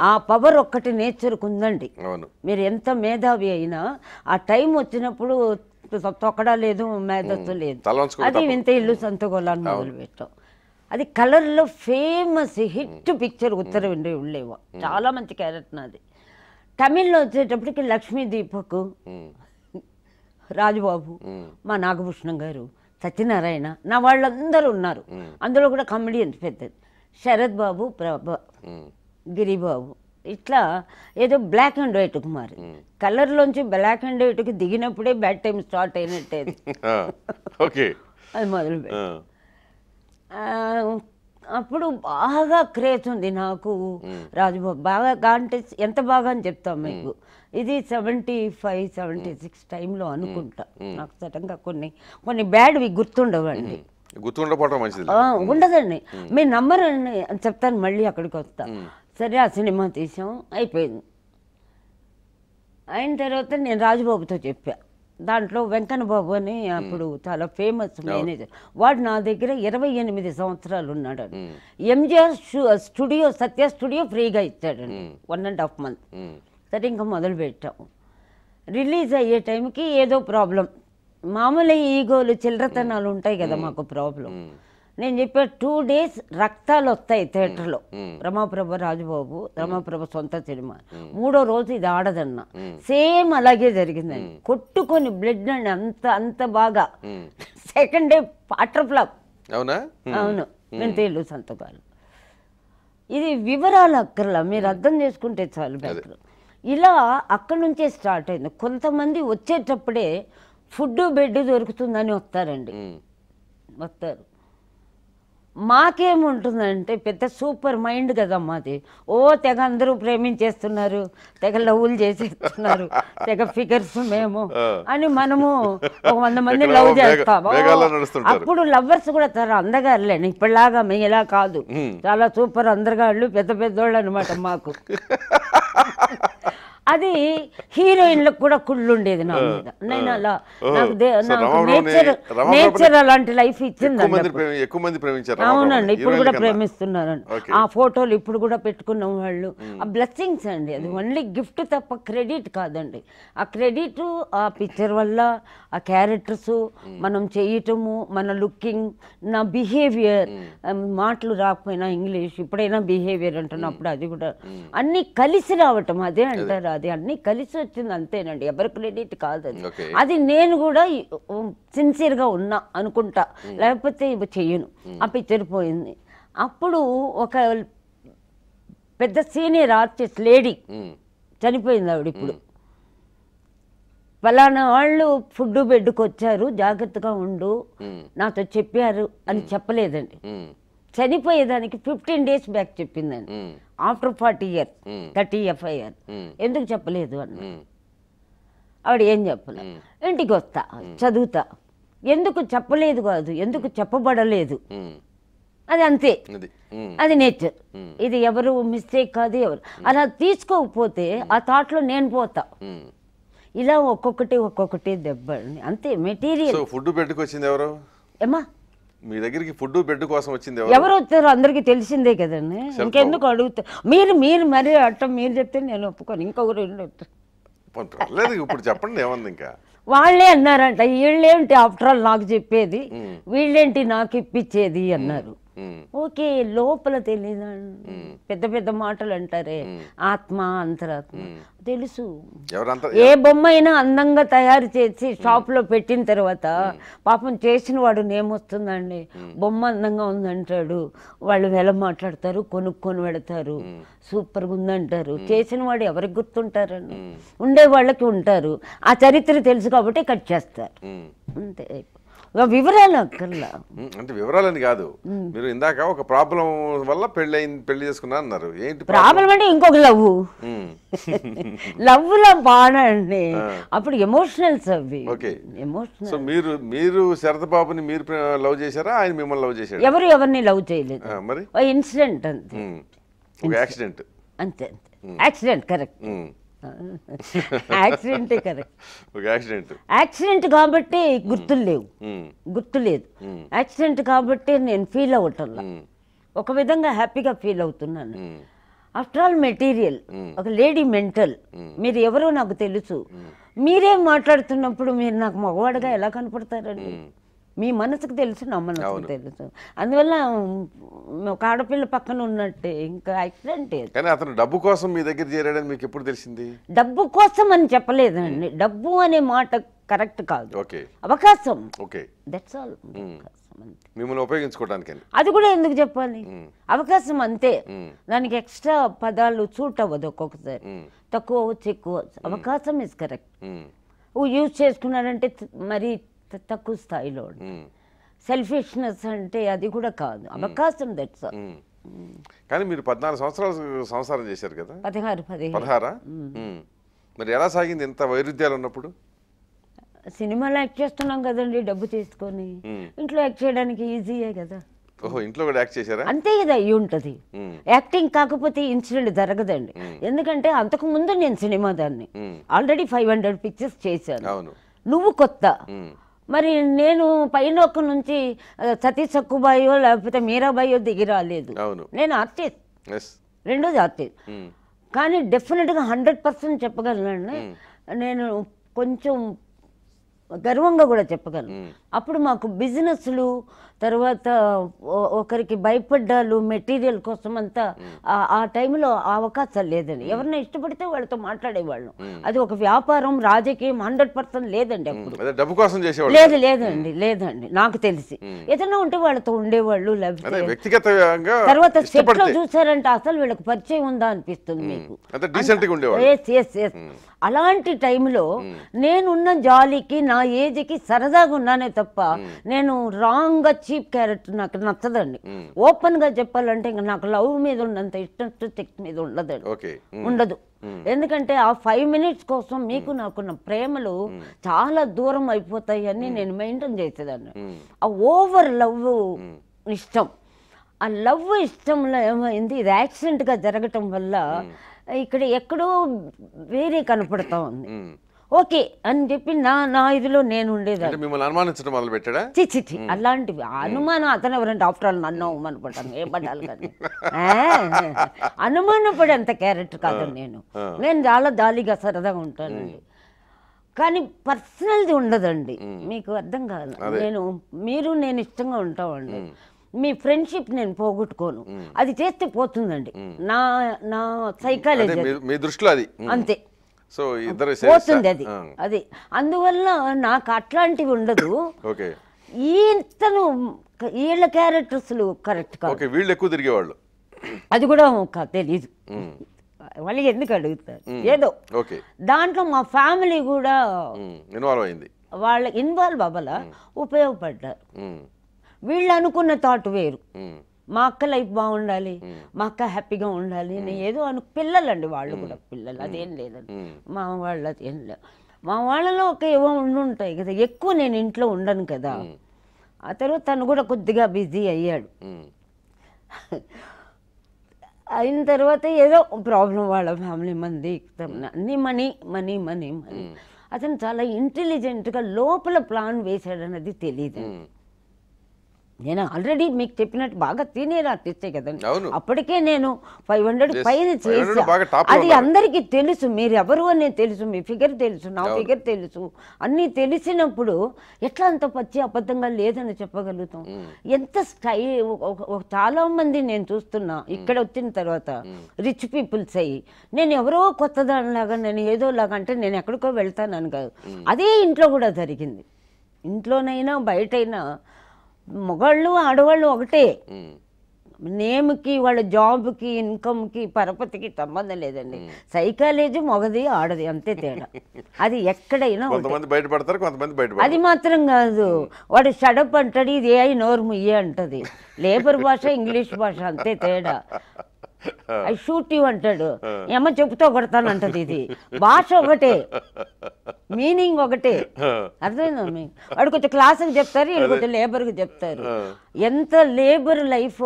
ఆ పవర్ ఒక్కటి నేచర్కి ఉందండి మీరు ఎంత మేధావి అయినా ఆ టైం వచ్చినప్పుడు తొక్కడా లేదు మేధస్సు లేదు అది ఇంత ఇల్లు సంతగోళాన్ని మొదలుపెట్టాం అది కలర్లో ఫేమస్ హిట్ పిక్చర్ ఉత్తర విండి ఉండేవా చాలా మంచి క్యారెక్టర్ అది తమిళ్లో వచ్చేటప్పటికి లక్ష్మీ దీపక్ రాజుబాబు మా నాగభూషణం గారు సత్యనారాయణ నా వాళ్ళందరూ ఉన్నారు అందులో కూడా కమెడియన్స్ పెద్దది శరత్ బాబు ప్రభ గిరిబాబు ఇట్లా ఏదో బ్లాక్ అండ్ వైట్కి మారి కలర్లోంచి బ్లాక్ అండ్ వైట్కి దిగినప్పుడే బ్యాడ్ టైం స్టార్ట్ అయినట్టే అది మొదలు అప్పుడు బాగా క్రేజ్ ఉంది నాకు రాజుబాబు బాగా అంటే ఎంత బాగా అని చెప్తాం మీకు ఇది సెవెంటీ ఫైవ్ సెవెంటీ సిక్స్ టైంలో అనుకుంటా నాకు గా కొన్ని కొన్ని బ్యాడ్వి గుర్తుండవండి ఉండదండి మీ నంబర్ అని చెప్తాను మళ్ళీ అక్కడికి వస్తా సరే ఆ సినిమా తీసాం అయిపోయింది అయిన తర్వాత నేను రాజుబాబుతో చెప్పాను దాంట్లో వెంకన్న బాబు అని అప్పుడు చాలా ఫేమస్ మేనేజర్ వాడు నా దగ్గర ఇరవై ఎనిమిది సంవత్సరాలు ఉన్నాడు ఎంజిఆర్ స్టూడియో సత్య స్టూడియో ఫ్రీగా ఇచ్చాడండి వన్ అండ్ హాఫ్ మంత్ సరే ఇంకా మొదలు పెట్టాము రిలీజ్ అయ్యే టైంకి ఏదో ప్రాబ్లం మామూలు ఈగోలు చిల్లరతనాలు ఉంటాయి కదా మాకు ప్రాబ్లం నేను చెప్పే టూ డేస్ రక్తాలు వస్తాయి థియేటర్లో రమాప్రభ రాజుబాబు రమాప్రభ సొంత సినిమా మూడో రోజు ఇది ఆడదన్న సేమ్ అలాగే జరిగిందండి కొట్టుకొని బ్లడ్ అండి అంత అంత బాగా సెకండ్ డే వాటర్ ఫ్లాప్ అవునా అవును నేను తేలు సంతకాలు ఇది వివరాలు అక్కర్లా మీరు అర్థం చేసుకుంటే చాలు బెటర్ ఇలా అక్కడ నుంచే స్టార్ట్ అయింది కొంతమంది వచ్చేటప్పుడే ఫుడ్ బెడ్ దొరుకుతుందని వస్తారండి వస్తారు మాకేముంటుందంటే పెద్ద సూపర్ మైండ్ కదా మాది ఓ తెగ అందరూ ప్రేమించేస్తున్నారు తెగ లవ్లు చేసేస్తున్నారు *laughs* తెగ ఫిగర్స్ మేము అని మనము *laughs* ఒక వంద మంది లవ్ చేస్తాము అప్పుడు లవ్వర్స్ కూడా చాలా అందగారులేండి ఇప్పటిలాగా మేము ఇలా కాదు చాలా సూపర్ అందరిగాళ్ళు పెద్ద పెద్దోళ్ళు అనమాట మాకు *laughs* అది హీరోయిన్లకు కూడా కుళ్ళు ఉండేది నా మీద నేను అలా నాకు నేచర్ నేచర్ అలాంటి లైఫ్ ఇచ్చింది అవునండి ఇప్పుడు కూడా ప్రేమిస్తున్నారండి ఆ ఫోటోలు ఇప్పుడు కూడా పెట్టుకున్న వాళ్ళు ఆ బ్లెస్సింగ్స్ అండి అది ఓన్లీ గిఫ్ట్ తప్ప క్రెడిట్ కాదండి ఆ క్రెడిట్ ఆ పిక్చర్ వల్ల ఆ క్యారెక్టర్స్ మనం చేయటము మన లుకింగ్ నా బిహేవియర్ మాటలు రాకపోయినా ఇంగ్లీష్ ఇప్పుడైనా బిహేవియర్ అంటున్నప్పుడు అది కూడా అన్నీ కలిసి రావటం అదే అంటారు అది అన్ని కలిసి వచ్చింది అంతేనండి ఎవరి క్రెడిట్ కాదు అది అది నేను కూడా సిన్సియర్గా ఉన్నా అనుకుంటా లేకపోతే ఇవి చెయ్యను ఆ పిక్చర్ పోయింది అప్పుడు ఒక పెద్ద సీనియర్ ఆర్టిస్ట్ లేడీ చనిపోయింది ఆవిడ ఇప్పుడు ఫలానా వాళ్ళు ఫుడ్ బెడ్కి వచ్చారు జాగ్రత్తగా ఉండు నాతో చెప్పారు అని చెప్పలేదండి చనిపోయేదానికి ఫిఫ్టీన్ డేస్ బ్యాక్ చెప్పిందండి after forty year thirty FIR ఎందుకు చెప్పలేదు అన్న ఆవిడ ఏం చెప్పలే ఇంటికి వస్తా చదువుతా ఎందుకు చెప్పలేదు కాదు ఎందుకు చెప్పబడలేదు అది అంతే అది నేచర్ ఇది ఎవరు మిస్టేక్ కాదు ఎవరు అలా తీసుకోకపోతే ఆ థాట్లో నేను పోతా ఇలా ఒక్కొక్కటి ఒక్కొక్కటి దెబ్బ అంతే మెటీరియల్ ఫుడ్ పెట్టుకొచ్చింది ఎవరు ఏమా మీ దగ్గరికి ఫుడ్ బెడ్ కోసం వచ్చింది ఎవరు వచ్చారు అందరికీ తెలిసిందే కదండి ఇంకెందుకు అడుగుతా మీరు మీరు మరీ అట్టం మీరు చెప్తే నేను ఒప్పుకోను ఇంకొకరు లేదు ఇప్పుడు చెప్పండి ఏమంది ఇంకా వాళ్ళే అన్నారంట వీళ్ళేంటి ఆఫ్టర్ ఆల్ నాకు చెప్పేది వీళ్ళేంటి నాకు ఇప్పించేది అన్నారు ఓకే లోపల తెలియదు పెద్ద పెద్ద మాటలు అంటారే ఆత్మ అంతరాత్మ తెలుసు ఏ బొమ్మ అయినా అందంగా తయారు చేసి షాప్లో పెట్టిన తర్వాత పాపం చేసిన వాడు నేమొస్తుందండి బొమ్మ అందంగా ఉందంటాడు వాళ్ళు వెల మాట్లాడతారు కొనుక్కొని పెడతారు గా ఉందంటారు చేసిన వాడు ఎవరికి గుర్తుంటారండి ఉండే వాళ్ళకి ఉంటారు ఆ చరిత్ర తెలుసు కాబట్టి కట్ చేస్తారు అంతే వివరాలు అక్కర్లా అంటే వివరాలని కాదు మీరు ఇందాక ఒక ప్రాబ్లం వల్ల పెళ్ళి పెళ్లి చేసుకున్నా అన్నారు ఏంటి ప్రాబ్లం అంటే ఇంకొక లవ్ *laughs* లవ్ లో బాగుండి అప్పుడు ఎమోషనల్స్ అవి ఎమోషనల్ సో మీరు మీరు శరతబాబుని మీరు లవ్ చేశారా ఆయన మిమ్మల్ని లవ్ చేశారు ఎవరు ఎవరిని లవ్ చేయలేదు మరి ఇన్సిడెంట్ అంతే యాక్సిడెంట్ అంతే యాక్సిడెంట్ కరెక్ట్ యాక్సిడెంటే యాక్సిడెంట్ యాక్సిడెంట్ కాబట్టి గుర్తులు లేవు hmm. Hmm. గుర్తు లేదు యాక్సిడెంట్ hmm. కాబట్టి నేను ఫీల్ అవటం ఒక విధంగా హ్యాపీగా ఫీల్ అవుతున్నాను ఆఫ్టర్ ఆల్ మెటీరియల్ ఒక లేడీ మెంటల్ మీరు ఎవరో నాకు తెలుసు మీరేం మాట్లాడుతున్నప్పుడు మీరు నాకు మగవాడిగా ఎలా కనపడతారండి మీ మనసుకు తెలుసు నా మనసుకు తెలుసు అందువల్ల ఒక ఆడపిల్ల పక్కన ఉన్నట్టే ఇంకా యాక్సిడెంట్ కానీ అతను డబ్బు కోసం మీ దగ్గర చేరాడని మీకు ఎప్పుడు తెలిసింది డబ్బు కోసం అని చెప్పలేదండి డబ్బు అనే మాట కరెక్ట్ కాదు అవకాశం ఓకే దట్స్ ఆల్ మిమ్మల్ని ఉపయోగించుకోవడానికి అది కూడా ఎందుకు చెప్పాలి అవకాశం అంతే దానికి ఎక్స్ట్రా పదాలు సూట్ అవ్వదు ఒక్కొక్కసారి తక్కువ అవ్వచ్చు ఎక్కువ అవకాశం ఇస్ కరెక్ట్ యూజ్ చేసుకున్నారంటే మరి తక్కువ స్థాయిలో సెల్ఫిష్నెస్ అంటే అది కూడా కాదు అవకాశం దట్స్ కానీ మీరు పద్నాలుగు సంవత్సరాలు సంసారం చేశారు కదా పదహారు పదిహేను మరి ఎలా సాగింది ఇంత వైరుధ్యాలు ఉన్నప్పుడు సినిమాలో యాక్ట్ చేస్తున్నాం కదండి డబ్బు తీసుకొని ఇంట్లో యాక్ట్ చేయడానికి ఈజీయే కదా ఇంట్లో కూడా యాక్ట్ చేశారా అంతే కదా అయ్యి ఉంటుంది యాక్టింగ్ కాకపోతే ఇన్సిడెంట్ జరగదండి ఎందుకంటే అంతకు ముందు నేను సినిమా దాన్ని ఆల్రెడీ ఫైవ్ హండ్రెడ్ పిక్చర్స్ చేశాను నువ్వు కొత్త మరి నేను పైనొక్క నుంచి సతీష్ సక్కుబాయో లేకపోతే మీరాబాయో దిగి రాలేదు నేను ఆర్టిస్ట్ రెండోది ఆర్టిస్ట్ కానీ డెఫినెట్గా హండ్రెడ్ పర్సెంట్ చెప్పగలను నేను కొంచెం గర్వంగా కూడా చెప్పగలను అప్పుడు మాకు బిజినెస్లు తర్వాత ఒకరికి భయపడ్డాలు మెటీరియల్ కోసం అంతా ఆ టైంలో అవకాశాలు లేదండి ఎవరిన ఇష్టపడితే వాళ్ళతో మాట్లాడేవాళ్ళం అది ఒక వ్యాపారం రాజకీయం హండ్రెడ్ పర్సెంట్ లేదండి అప్పుడు డబ్బు కోసం లేదు లేదండి లేదండి నాకు తెలిసి ఏదైనా ఉంటే వాళ్ళతో ఉండేవాళ్ళు లేకపోతే తర్వాత సెట్ లో చూసారంటే అసలు వీళ్ళకి పరిచయం ఉందా అనిపిస్తుంది మీకు అలాంటి టైంలో నేనున్న జాలీకి నా ఏజ్కి సరదాగా ఉన్నానే తప్ప నేను రాంగ్గా చీప్ క్యారెక్టర్ నాకు నచ్చదండి ఓపెన్గా చెప్పాలంటే ఇంకా నాకు లవ్ మీద ఉన్నంత ఇష్టం సెక్స్ మీద ఉండదండి ఉండదు ఎందుకంటే ఆ ఫైవ్ మినిట్స్ కోసం మీకు నాకున్న ప్రేమలు చాలా దూరం అయిపోతాయి అని నేను మెయింటైన్ చేసేదాన్ని ఆ ఓవర్ లవ్ ఇష్టం ఆ లవ్ ఇష్టంలో ఏమైంది ఇది యాక్సిడెంట్గా జరగటం వల్ల ఇక్కడ ఎక్కడో వేరే కనపడతా ఉంది ఓకే అని చెప్పి నా నా ఇదిలో నేను ఉండేదాన్ని మిమ్మల్ని అనుమానించడం మొదలు పెట్టాడా అలాంటివి అనుమానం అతను ఎవరంటే డాక్టర్ ఆల్ నన్ను పడ్డాను ఏ పడ్డాలి కానీ అనుమానపడే అంత క్యారెక్టర్ కాదు నేను నేను చాలా దాలిగా సరదాగా ఉంటాను కానీ పర్సనల్ది ఉండదండి మీకు అర్థం కాదు నేను మీరు నేను ఇష్టంగా ఉంటామండి మీ ఫ్రెండ్షిప్ నేను పోగొట్టుకోను అది చేస్తే పోతుందండి నా నా సైకాలజీ మీ దృష్టిలో అది అంతే సో ఇద్దరు పోతుంది అది అది అందువల్ల నాకు అట్లాంటివి ఉండదు ఓకే ఈతను వీళ్ళ క్యారెక్టర్స్లు కరెక్ట్ కాదు వీళ్ళు ఎక్కువ తిరిగేవాళ్ళు అది కూడా తెలీదు వాళ్ళకి ఎందుకు అడుగుతారు ఏదో ఓకే దాంట్లో మా ఫ్యామిలీ కూడా ఇన్వాల్వ్ అయింది వాళ్ళ ఇన్వాల్వ్ అవ్వాల ఉపయోగపడ్డారు వీళ్ళు అనుకున్న థాట్ వేరు మా అక్క లైఫ్ బాగుండాలి మా అక్క హ్యాపీగా ఉండాలి నేను ఏదో అను పిల్లలండి వాళ్ళు కూడా పిల్లలు అదేం లేదండి మా వాళ్ళు అదేం లేదు మా వాళ్ళలో ఒక ఏవో ఉండుంటాయి కదా ఎక్కువ నేను ఇంట్లో ఉండను కదా ఆ తర్వాత తను కూడా కొద్దిగా బిజీ అయ్యాడు అయిన తర్వాత ఏదో ప్రాబ్లం వాళ్ళ ఫ్యామిలీ మంది అన్ని మనీ మనీ మనీ మనీ అతను చాలా ఇంటెలిజెంట్గా లోపల ప్లాన్ వేశాడన్నది తెలియదు నేను ఆల్రెడీ మీకు చెప్పినట్టు బాగా తినేలా తెచ్చే కదండి అప్పటికే నేను ఫైవ్ హండ్రెడ్ పైన చేసి అది అందరికీ తెలుసు మీరు ఎవరు అని తెలుసు మీ ఫిగర్ తెలుసు నా ఫిగర్ తెలుసు అన్నీ తెలిసినప్పుడు ఎట్లా అంత పచ్చి అబద్ధంగా లేదని చెప్పగలుగుతాం ఎంత స్టైల్ చాలా మంది నేను చూస్తున్నా ఇక్కడ వచ్చిన తర్వాత రిచ్ పీపుల్స్ అయ్యి నేను ఎవరో కొత్త దానిలాగా నేను ఏదోలాగా అంటే నేను ఎక్కడికో వెళ్తానని కాదు అదే ఇంట్లో కూడా జరిగింది ఇంట్లోనైనా బయటైనా మొగళ్ళు ఆడవాళ్ళు ఒకటే నేమ్కి వాళ్ళ జాబ్కి ఇన్కమ్కి పరపతికి సంబంధం లేదండి సైకాలజీ మొగది ఆడది అంతే తేడా అది ఎక్కడైనా అది మాత్రం కాదు వాడు షడప్ అంటాడు ఇది ఏ నోరు ముయ్యే అంటది లేబర్ భాష ఇంగ్లీష్ భాష అంతే తేడా ఐ షూట్ యూ అంటాడు ఎమ్మ చెబుతో అంటది ఇది భాష ఒకటే మీనింగ్ ఒకటే అర్థమైందా వాడు కొంచెం క్లాసులు చెప్తారు వీళ్ళు కొంచెం లేబర్కి చెప్తారు ఎంత లేబర్ లైఫ్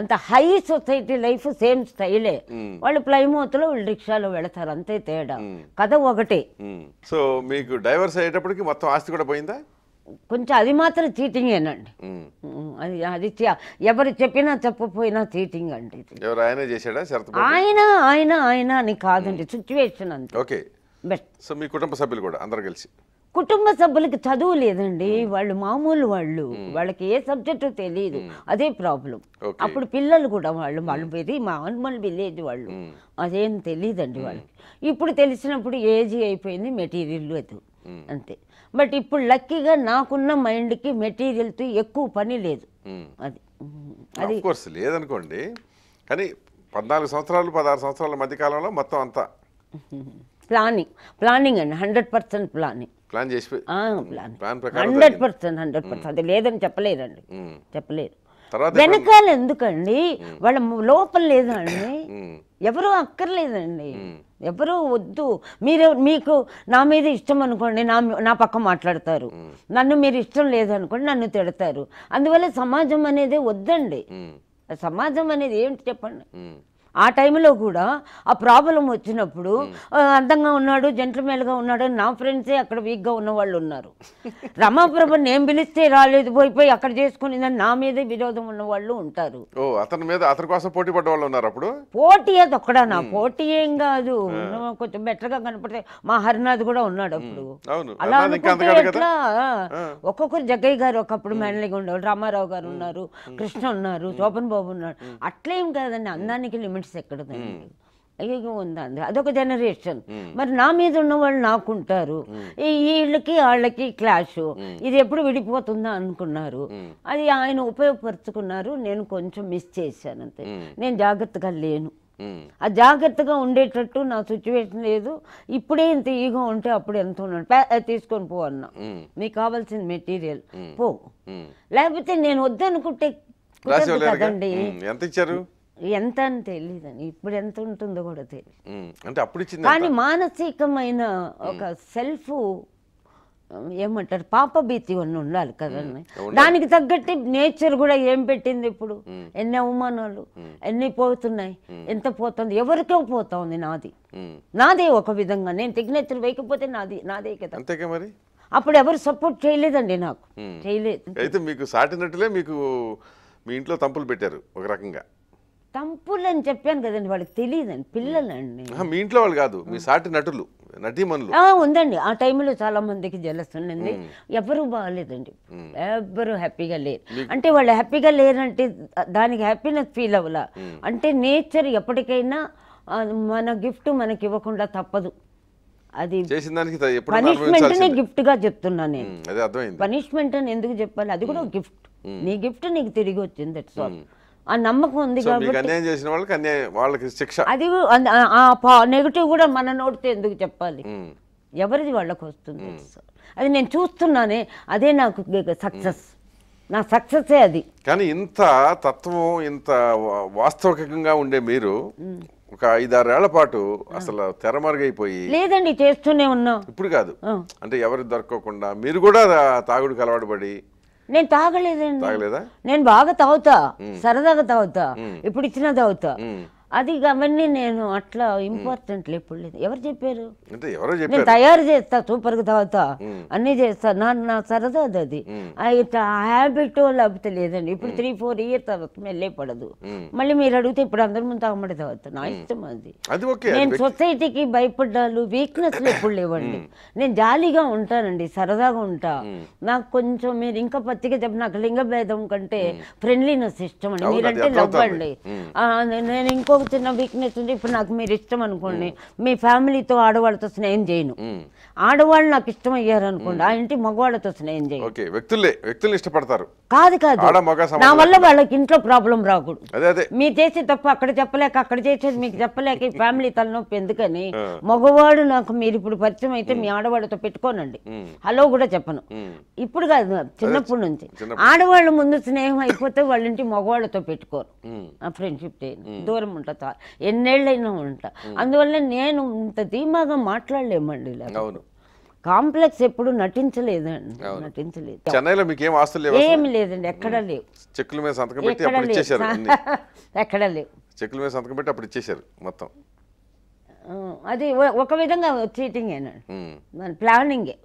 అంత హై సొసైటీ లైఫ్ సేమ్ స్టైలే వాళ్ళు లో వాళ్ళు రిక్షాలో వెళతారు అంతే తేడా కథ ఒకటే సో మీకు డైవర్స్ అయ్యేటప్పటికి మొత్తం ఆస్తి కూడా పోయిందా కొంచెం అది మాత్రం చీటింగేనండి అది అది ఎవరు చెప్పినా చెప్పపోయినా చీటింగ్ అండి ఆయన ఆయన ఆయన ఆయన అని కాదండి సిచ్యువేషన్ అంతే బెస్ట్ సో మీ కుటుంబ సభ్యులు కూడా అందరు కలిసి కుటుంబ సభ్యులకి చదువు లేదండి వాళ్ళు మామూలు వాళ్ళు వాళ్ళకి ఏ సబ్జెక్టు తెలియదు అదే ప్రాబ్లం అప్పుడు పిల్లలు కూడా వాళ్ళు వాళ్ళు మా మామూలు విలేజ్ వాళ్ళు అదేం తెలియదండి వాళ్ళకి ఇప్పుడు తెలిసినప్పుడు ఏజీ అయిపోయింది మెటీరియల్ అది అంతే బట్ ఇప్పుడు లక్కీగా నాకున్న మైండ్కి మెటీరియల్తో ఎక్కువ పని లేదు అది అది కోర్స్ లేదనుకోండి కానీ పద్నాలుగు సంవత్సరాలు పదహారు సంవత్సరాల మధ్యకాలంలో మొత్తం అంతా *laughs* ప్లానింగ్ ప్లానింగ్ అండి హండ్రెడ్ పర్సెంట్ ప్లానింగ్ ప్లాన్ చేసి హండ్రెడ్ పర్సెంట్ హండ్రెడ్ పర్సెంట్ అది లేదని చెప్పలేదండి చెప్పలేరు వెనకాల ఎందుకండి వాళ్ళ లోపల లేదండి ఎవరు అక్కర్లేదండి ఎవరు వద్దు మీరు మీకు నా మీద ఇష్టం అనుకోండి నా నా పక్క మాట్లాడతారు నన్ను మీరు ఇష్టం లేదనుకోండి నన్ను తిడతారు అందువల్ల సమాజం అనేది వద్దండి సమాజం అనేది ఏంటి చెప్పండి ఆ టైంలో కూడా ఆ ప్రాబ్లం వచ్చినప్పుడు అందంగా ఉన్నాడు మేలుగా ఉన్నాడు నా ఫ్రెండ్సే అక్కడ వీక్గా ఉన్నవాళ్ళు ఉన్నారు *laughs* రమాప్రభ నేను పిలిస్తే రాలేదు పోయిపోయి అక్కడ చేసుకునేదని నా మీదే విరోధం ఉన్నవాళ్ళు ఉంటారు అతని మీద కోసం పోటీ వాళ్ళు పోటీ అది ఒక్కడా నా పోటీ ఏం కాదు కొంచెం బెటర్గా కనపడతాయి మా హరినాథ్ కూడా ఉన్నాడు అప్పుడు అలా ఎట్లా ఒక్కొక్కరు జగ్గయ్య గారు ఒకప్పుడు మేనలిగా ఉండేవాళ్ళు రామారావు గారు ఉన్నారు కృష్ణ ఉన్నారు శోభన్ బాబు ఉన్నారు అట్లేం కాదండి అందానికి లిమిట్ డిమాండ్స్ ఎక్కడ అయ్యో ఉందండి అదొక జనరేషన్ మరి నా మీద ఉన్న వాళ్ళు నాకుంటారు వీళ్ళకి వాళ్ళకి క్లాష్ ఇది ఎప్పుడు విడిపోతుందా అనుకున్నారు అది ఆయన ఉపయోగపరుచుకున్నారు నేను కొంచెం మిస్ చేశాను అంతే నేను జాగ్రత్తగా లేను ఆ జాగ్రత్తగా ఉండేటట్టు నా సిచ్యువేషన్ లేదు ఇప్పుడే ఇంత ఈగో ఉంటే అప్పుడు ఎంత ఉన్నాడు తీసుకొని పో అన్నా మీకు కావాల్సిన మెటీరియల్ పో లేకపోతే నేను వద్దనుకుంటే కదండి ఎంత ఇచ్చారు ఎంత అని తెలియదు అని ఇప్పుడు ఎంత ఉంటుందో కూడా తెలియదు అంటే అప్పుడు కానీ మానసికమైన ఒక సెల్ఫ్ ఏమంటారు పాప భీతి అని ఉండాలి కదండి దానికి తగ్గట్టు నేచర్ కూడా ఏం పెట్టింది ఇప్పుడు ఎన్ని అవమానాలు ఎన్ని పోతున్నాయి ఎంత పోతుంది ఎవరికో పోతుంది నాది నాదే ఒక విధంగా నేను సిగ్నేచర్ వేయకపోతే నాది నాదే కదా మరి అప్పుడు ఎవరు సపోర్ట్ చేయలేదండి నాకు చేయలేదు అయితే మీకు సాటినట్లే మీకు మీ ఇంట్లో తంపులు పెట్టారు ఒక రకంగా తంపులు అని చెప్పాను కదండి వాళ్ళకి తెలియదండి పిల్లలండి మీ ఇంట్లో వాళ్ళు కాదు మీ సాటి నటులు నటీమణులు ఉందండి ఆ టైంలో చాలా మందికి జలస్తుండండి ఎవరు బాగాలేదండి ఎవరు హ్యాపీగా లేరు అంటే వాళ్ళు హ్యాపీగా లేరంటే దానికి హ్యాపీనెస్ ఫీల్ అవ్వాల అంటే నేచర్ ఎప్పటికైనా మన గిఫ్ట్ మనకి ఇవ్వకుండా తప్పదు అది పనిష్మెంట్ గిఫ్ట్ గా చెప్తున్నా నేను పనిష్మెంట్ అని ఎందుకు చెప్పాలి అది కూడా గిఫ్ట్ నీ గిఫ్ట్ నీకు తిరిగి వచ్చింది దట్స్ ఆల్ ఆ నమ్మకం ఉంది కాబట్టి చేసిన వాళ్ళకి వాళ్ళకి శిక్ష అది నెగిటివ్ కూడా మన నోటితో ఎందుకు చెప్పాలి ఎవరిది వాళ్ళకి వస్తుంది అది నేను చూస్తున్నానే అదే నాకు సక్సెస్ నా సక్సెసే అది కానీ ఇంత తత్వం ఇంత వాస్తవికంగా ఉండే మీరు ఒక ఐదారేళ్ల పాటు అసలు తెరమరుగైపోయి లేదండి చేస్తూనే ఉన్నాం ఇప్పుడు కాదు అంటే ఎవరు దొరకకుండా మీరు కూడా తాగుడుకు అలవాటు నేను తాగలేదండి నేను బాగా తాగుతా సరదాగా తాగుతా ఇప్పుడు ఇచ్చినా తాగుతా అది అవన్నీ నేను అట్లా ఇంపార్టెంట్ ఎప్పుడు లేదు ఎవరు చెప్పారు నేను తయారు చేస్తా గా తాగుతా అన్ని చేస్తా నా నా సరదా అది ఇట్లా హ్యాబిట్ లేకపోతే లేదండి ఇప్పుడు త్రీ ఫోర్ ఇయర్ తర్వాత మెల్లే పడదు మళ్ళీ మీరు అడిగితే ఇప్పుడు అందరి ముందు తాగమడి తర్వాత నా ఇష్టం అది నేను సొసైటీకి భయపడ్డాలు వీక్నెస్ ఎప్పుడు లేవండి నేను జాలీగా ఉంటానండి సరదాగా ఉంటా నాకు కొంచెం మీరు ఇంకా పత్తిగా చెప్పి నాకు లింగ భేదం కంటే ఫ్రెండ్లీనెస్ ఇష్టం అండి మీరంటే నవ్వండి నేను ఇంకో చిన్న వీక్నెస్ ఉంది ఇప్పుడు నాకు మీరు ఇష్టం అనుకోండి మీ ఫ్యామిలీతో ఆడవాళ్ళతో స్నేహం చేయను ఆడవాళ్ళు నాకు ఇష్టం అయ్యారు అనుకోండి ఆ ఇంటి మగవాళ్ళతో స్నేహం చేయాలి ఇష్టపడతారు కాదు కాదు నా వల్ల వాళ్ళకి ఇంట్లో ప్రాబ్లం రాకూడదు మీ చేసే తప్పు అక్కడ చెప్పలేక అక్కడ చేసేది మీకు చెప్పలేక ఈ ఫ్యామిలీ తలనొప్పి ఎందుకని మగవాడు నాకు మీరు ఇప్పుడు పరిచయం అయితే మీ ఆడవాళ్ళతో పెట్టుకోనండి హలో కూడా చెప్పను ఇప్పుడు కాదు చిన్నప్పటి నుంచి ఆడవాళ్ళు ముందు స్నేహం అయిపోతే వాళ్ళ ఇంటి మగవాళ్ళతో పెట్టుకోరు ఫ్రెండ్షిప్ చేయను దూరం ఉంటా ఎన్నేళ్ళైనా ఉంటా అందువల్ల నేను ఇంత ధీమాగా మాట్లాడలేమండి ఇలా కాంప్లెక్స్ ఎప్పుడు నటించలేదు నటించలేదు చెన్నైలో మీకు ఏం ఆస్తులు లేవు ఏమి లేదండి ఎక్కడ లేవు చెక్కుల మీద సంతకం పెట్టి అప్పుడు ఇచ్చేశారు *laughs* ఎక్కడ లేవు చెక్కుల మీద సంతకం పెట్టి అప్పుడు ఇచ్చేశారు మొత్తం అది ఒక విధంగా చీటింగ్ ఏనండి ప్లానింగే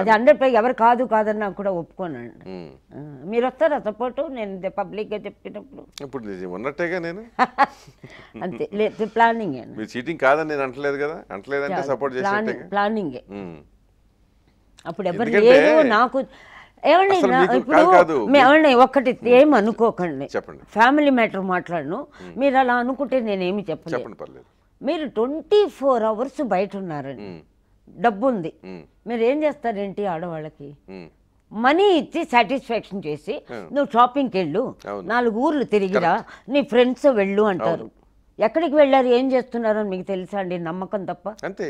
అది హండ్రెడ్ పై ఎవరు కాదు కాదన్నా కూడా ఒప్పుకోనండి మీరు వస్తారా సపోర్టు నేను పబ్లిక్ గా చెప్పినప్పుడు ఇప్పుడు ఉన్నట్టేగా నేను *laughs* అంతే లేదు ప్లానింగ్ చీటింగ్ కాదని నేను అంటలేదు కదా అంటలేదంటే సపోర్ట్ ప్లానింగే అప్పుడు ఎవరు లేదు నాకు ఏమండి ఇప్పుడు ఏమండి ఒక్కటి ఏం అనుకోకండి ఫ్యామిలీ మ్యాటర్ మాట్లాడను మీరు అలా అనుకుంటే నేనేమి చెప్పలేదు మీరు ట్వంటీ ఫోర్ అవర్స్ బయట ఉన్నారండి డబ్బు ఉంది మీరు ఏం చేస్తారేంటి ఆడవాళ్ళకి మనీ ఇచ్చి సాటిస్ఫాక్షన్ చేసి నువ్వు షాపింగ్కి వెళ్ళు నాలుగు ఊర్లు తిరిగిరా నీ ఫ్రెండ్స్ వెళ్ళు అంటారు ఎక్కడికి వెళ్ళారు ఏం చేస్తున్నారు అని మీకు తెలుసా అండి నమ్మకం తప్ప అంతే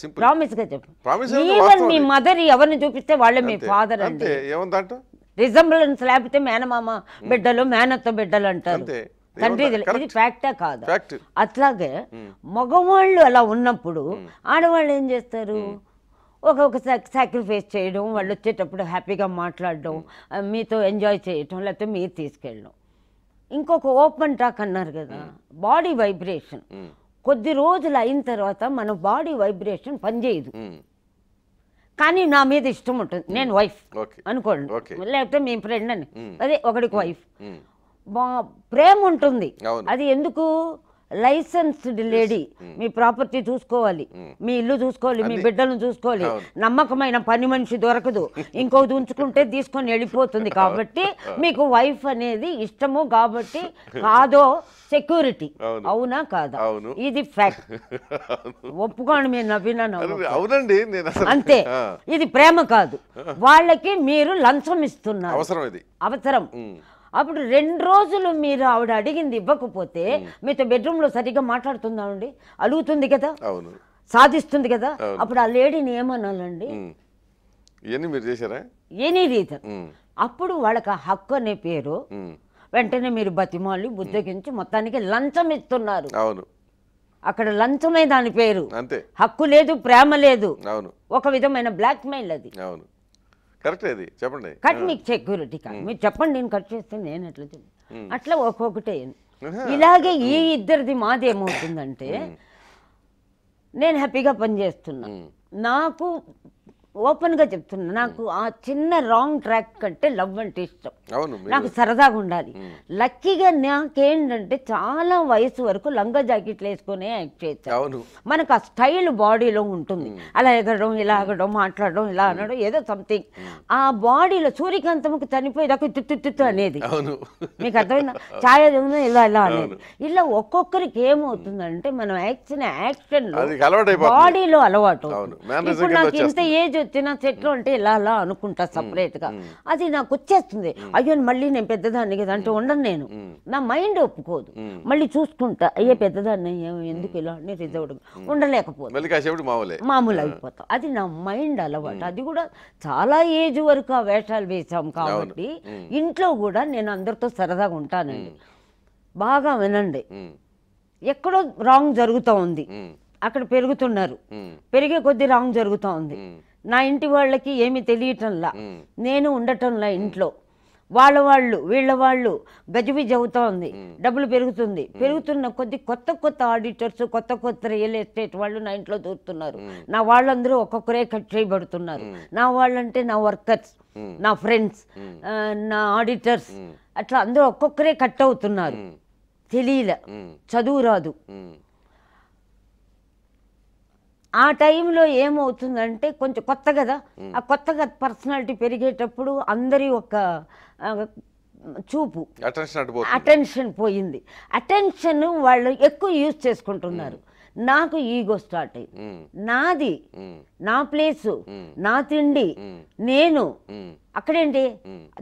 సింపుల్ ప్రామిస్ గా చెప్పండి మీ మదర్ ఎవరిని చూపిస్తే వాళ్ళే మీ ఫాదర్ అంటే ఏమందంట రిజంబ్లెన్స్ లేకపోతే మేనమామ బిడ్డలు మేనత్త బిడ్డలు అంటారు తండ్రి ఇది ఫ్యాక్టే కాదు అట్లాగే మగవాళ్ళు అలా ఉన్నప్పుడు ఆడవాళ్ళు ఏం చేస్తారు ఒక సాక్రిఫైస్ చేయడం వాళ్ళు వచ్చేటప్పుడు హ్యాపీగా మాట్లాడడం మీతో ఎంజాయ్ చేయటం లేకపోతే మీరు తీసుకెళ్ళడం ఇంకొక ఓపెన్ టాక్ అన్నారు కదా బాడీ వైబ్రేషన్ కొద్ది రోజులు అయిన తర్వాత మన బాడీ వైబ్రేషన్ పనిచేయదు కానీ నా మీద ఇష్టం ఉంటుంది నేను వైఫ్ అనుకోండి లేకపోతే మీ ఫ్రెండ్ అని అదే ఒకడికి వైఫ్ ప్రేమ ఉంటుంది అది ఎందుకు లైసెన్స్డ్ లేడీ hmm. మీ ప్రాపర్టీ చూసుకోవాలి hmm. మీ ఇల్లు చూసుకోవాలి మీ బిడ్డలను చూసుకోవాలి నమ్మకమైన పని మనిషి దొరకదు *laughs* ఇంకోది ఉంచుకుంటే తీసుకొని వెళ్ళిపోతుంది కాబట్టి మీకు వైఫ్ అనేది ఇష్టము కాబట్టి కాదో సెక్యూరిటీ అవునా కాదా ఇది ఫ్యాక్ట్ *laughs* ఒప్పుకోండి మీరు నవ్వినా అంతే ఇది ప్రేమ కాదు *laughs* వాళ్ళకి మీరు లంచం ఇస్తున్నారు అవసరం అప్పుడు రెండు రోజులు మీరు ఆవిడ అడిగింది ఇవ్వకపోతే మీతో బెడ్రూమ్లో సరిగ్గా మాట్లాడుతుందా అండి అలుగుతుంది కదా సాధిస్తుంది కదా అప్పుడు ఆ లేడీని ఏమనాలండి మీరు చేశారా ఎనీ రీజన్ అప్పుడు వాళ్ళకి ఆ హక్కు అనే పేరు వెంటనే మీరు బతిమాలి బుద్ధగించి మొత్తానికి లంచం ఇస్తున్నారు అవును అక్కడ లంచమే దాని పేరు అంతే హక్కు లేదు ప్రేమ లేదు ఒక విధమైన బ్లాక్ మెయిల్ అది అవును కరెక్ట్ చెప్పండి కట్ మీకు సెక్యూరిటీ కాదు మీరు చెప్పండి నేను కట్ చేస్తే నేను ఎట్లా చెప్పి అట్లా ఒక్కొక్కటే ఇలాగే ఈ ఇద్దరిది మాదేమవుతుందంటే నేను హ్యాపీగా పనిచేస్తున్నా నాకు ఓపెన్గా చెప్తున్నా నాకు ఆ చిన్న రాంగ్ ట్రాక్ కంటే లవ్ అంటే ఇష్టం నాకు సరదాగా ఉండాలి లక్కీగా నాకేంటంటే చాలా వయసు వరకు లంగా జాకెట్లు వేసుకునే యాక్ట్ చేస్తాను మనకు ఆ స్టైల్ బాడీలో ఉంటుంది అలా ఎగడం ఇలా ఎగడం మాట్లాడడం ఇలా అనడం ఏదో సంథింగ్ ఆ బాడీలో సూర్యకాంతముకు తిత్తు తిత్తు అనేది మీకు అర్థమైందా ఛాయ ఇలా ఇలా అనేది ఇలా ఒక్కొక్కరికి ఏమవుతుందంటే మనం యాక్షన్ యాక్షన్ బాడీలో అలవాటు ఇప్పుడు నాకు ఇంత ఏజ్ తిన చెట్లు అంటే ఇలా అలా అనుకుంటా సపరేట్గా అది నాకు వచ్చేస్తుంది అయ్యో మళ్ళీ నేను పెద్దదాన్ని కదా అంటే ఉండను నేను నా మైండ్ ఒప్పుకోదు మళ్ళీ చూసుకుంటా అయ్యే పెద్దదాన్ని ఎందుకు ఇలా అని రిజర్వ్డ్ ఉండలేకపోతే మామూలు అయిపోతాం అది నా మైండ్ అలవాటు అది కూడా చాలా ఏజ్ వరకు ఆ వేషాలు వేసాం కాబట్టి ఇంట్లో కూడా నేను అందరితో సరదాగా ఉంటానండి బాగా వినండి ఎక్కడో రాంగ్ జరుగుతూ ఉంది అక్కడ పెరుగుతున్నారు పెరిగే కొద్ది రాంగ్ జరుగుతూ ఉంది నా ఇంటి వాళ్ళకి ఏమి తెలియటంలా నేను ఉండటంలా ఇంట్లో వాళ్ళ వాళ్ళు వీళ్ళ వాళ్ళు గజిబిజి అవుతా డబ్బులు పెరుగుతుంది పెరుగుతున్న కొద్ది కొత్త కొత్త ఆడిటర్స్ కొత్త కొత్త రియల్ ఎస్టేట్ వాళ్ళు నా ఇంట్లో దూరుతున్నారు నా వాళ్ళందరూ ఒక్కొక్కరే కట్ చేయబడుతున్నారు నా వాళ్ళంటే నా వర్కర్స్ నా ఫ్రెండ్స్ నా ఆడిటర్స్ అట్లా అందరూ ఒక్కొక్కరే కట్ అవుతున్నారు తెలియలే చదువు రాదు ఆ టైంలో ఏమవుతుందంటే కొంచెం కొత్త కదా ఆ కొత్తగా పర్సనాలిటీ పెరిగేటప్పుడు అందరి ఒక చూపు అటెన్షన్ పోయింది అటెన్షన్ వాళ్ళు ఎక్కువ యూజ్ చేసుకుంటున్నారు నాకు ఈగో స్టార్ట్ అయ్యి నాది నా ప్లేసు నా తిండి నేను అక్కడేంటి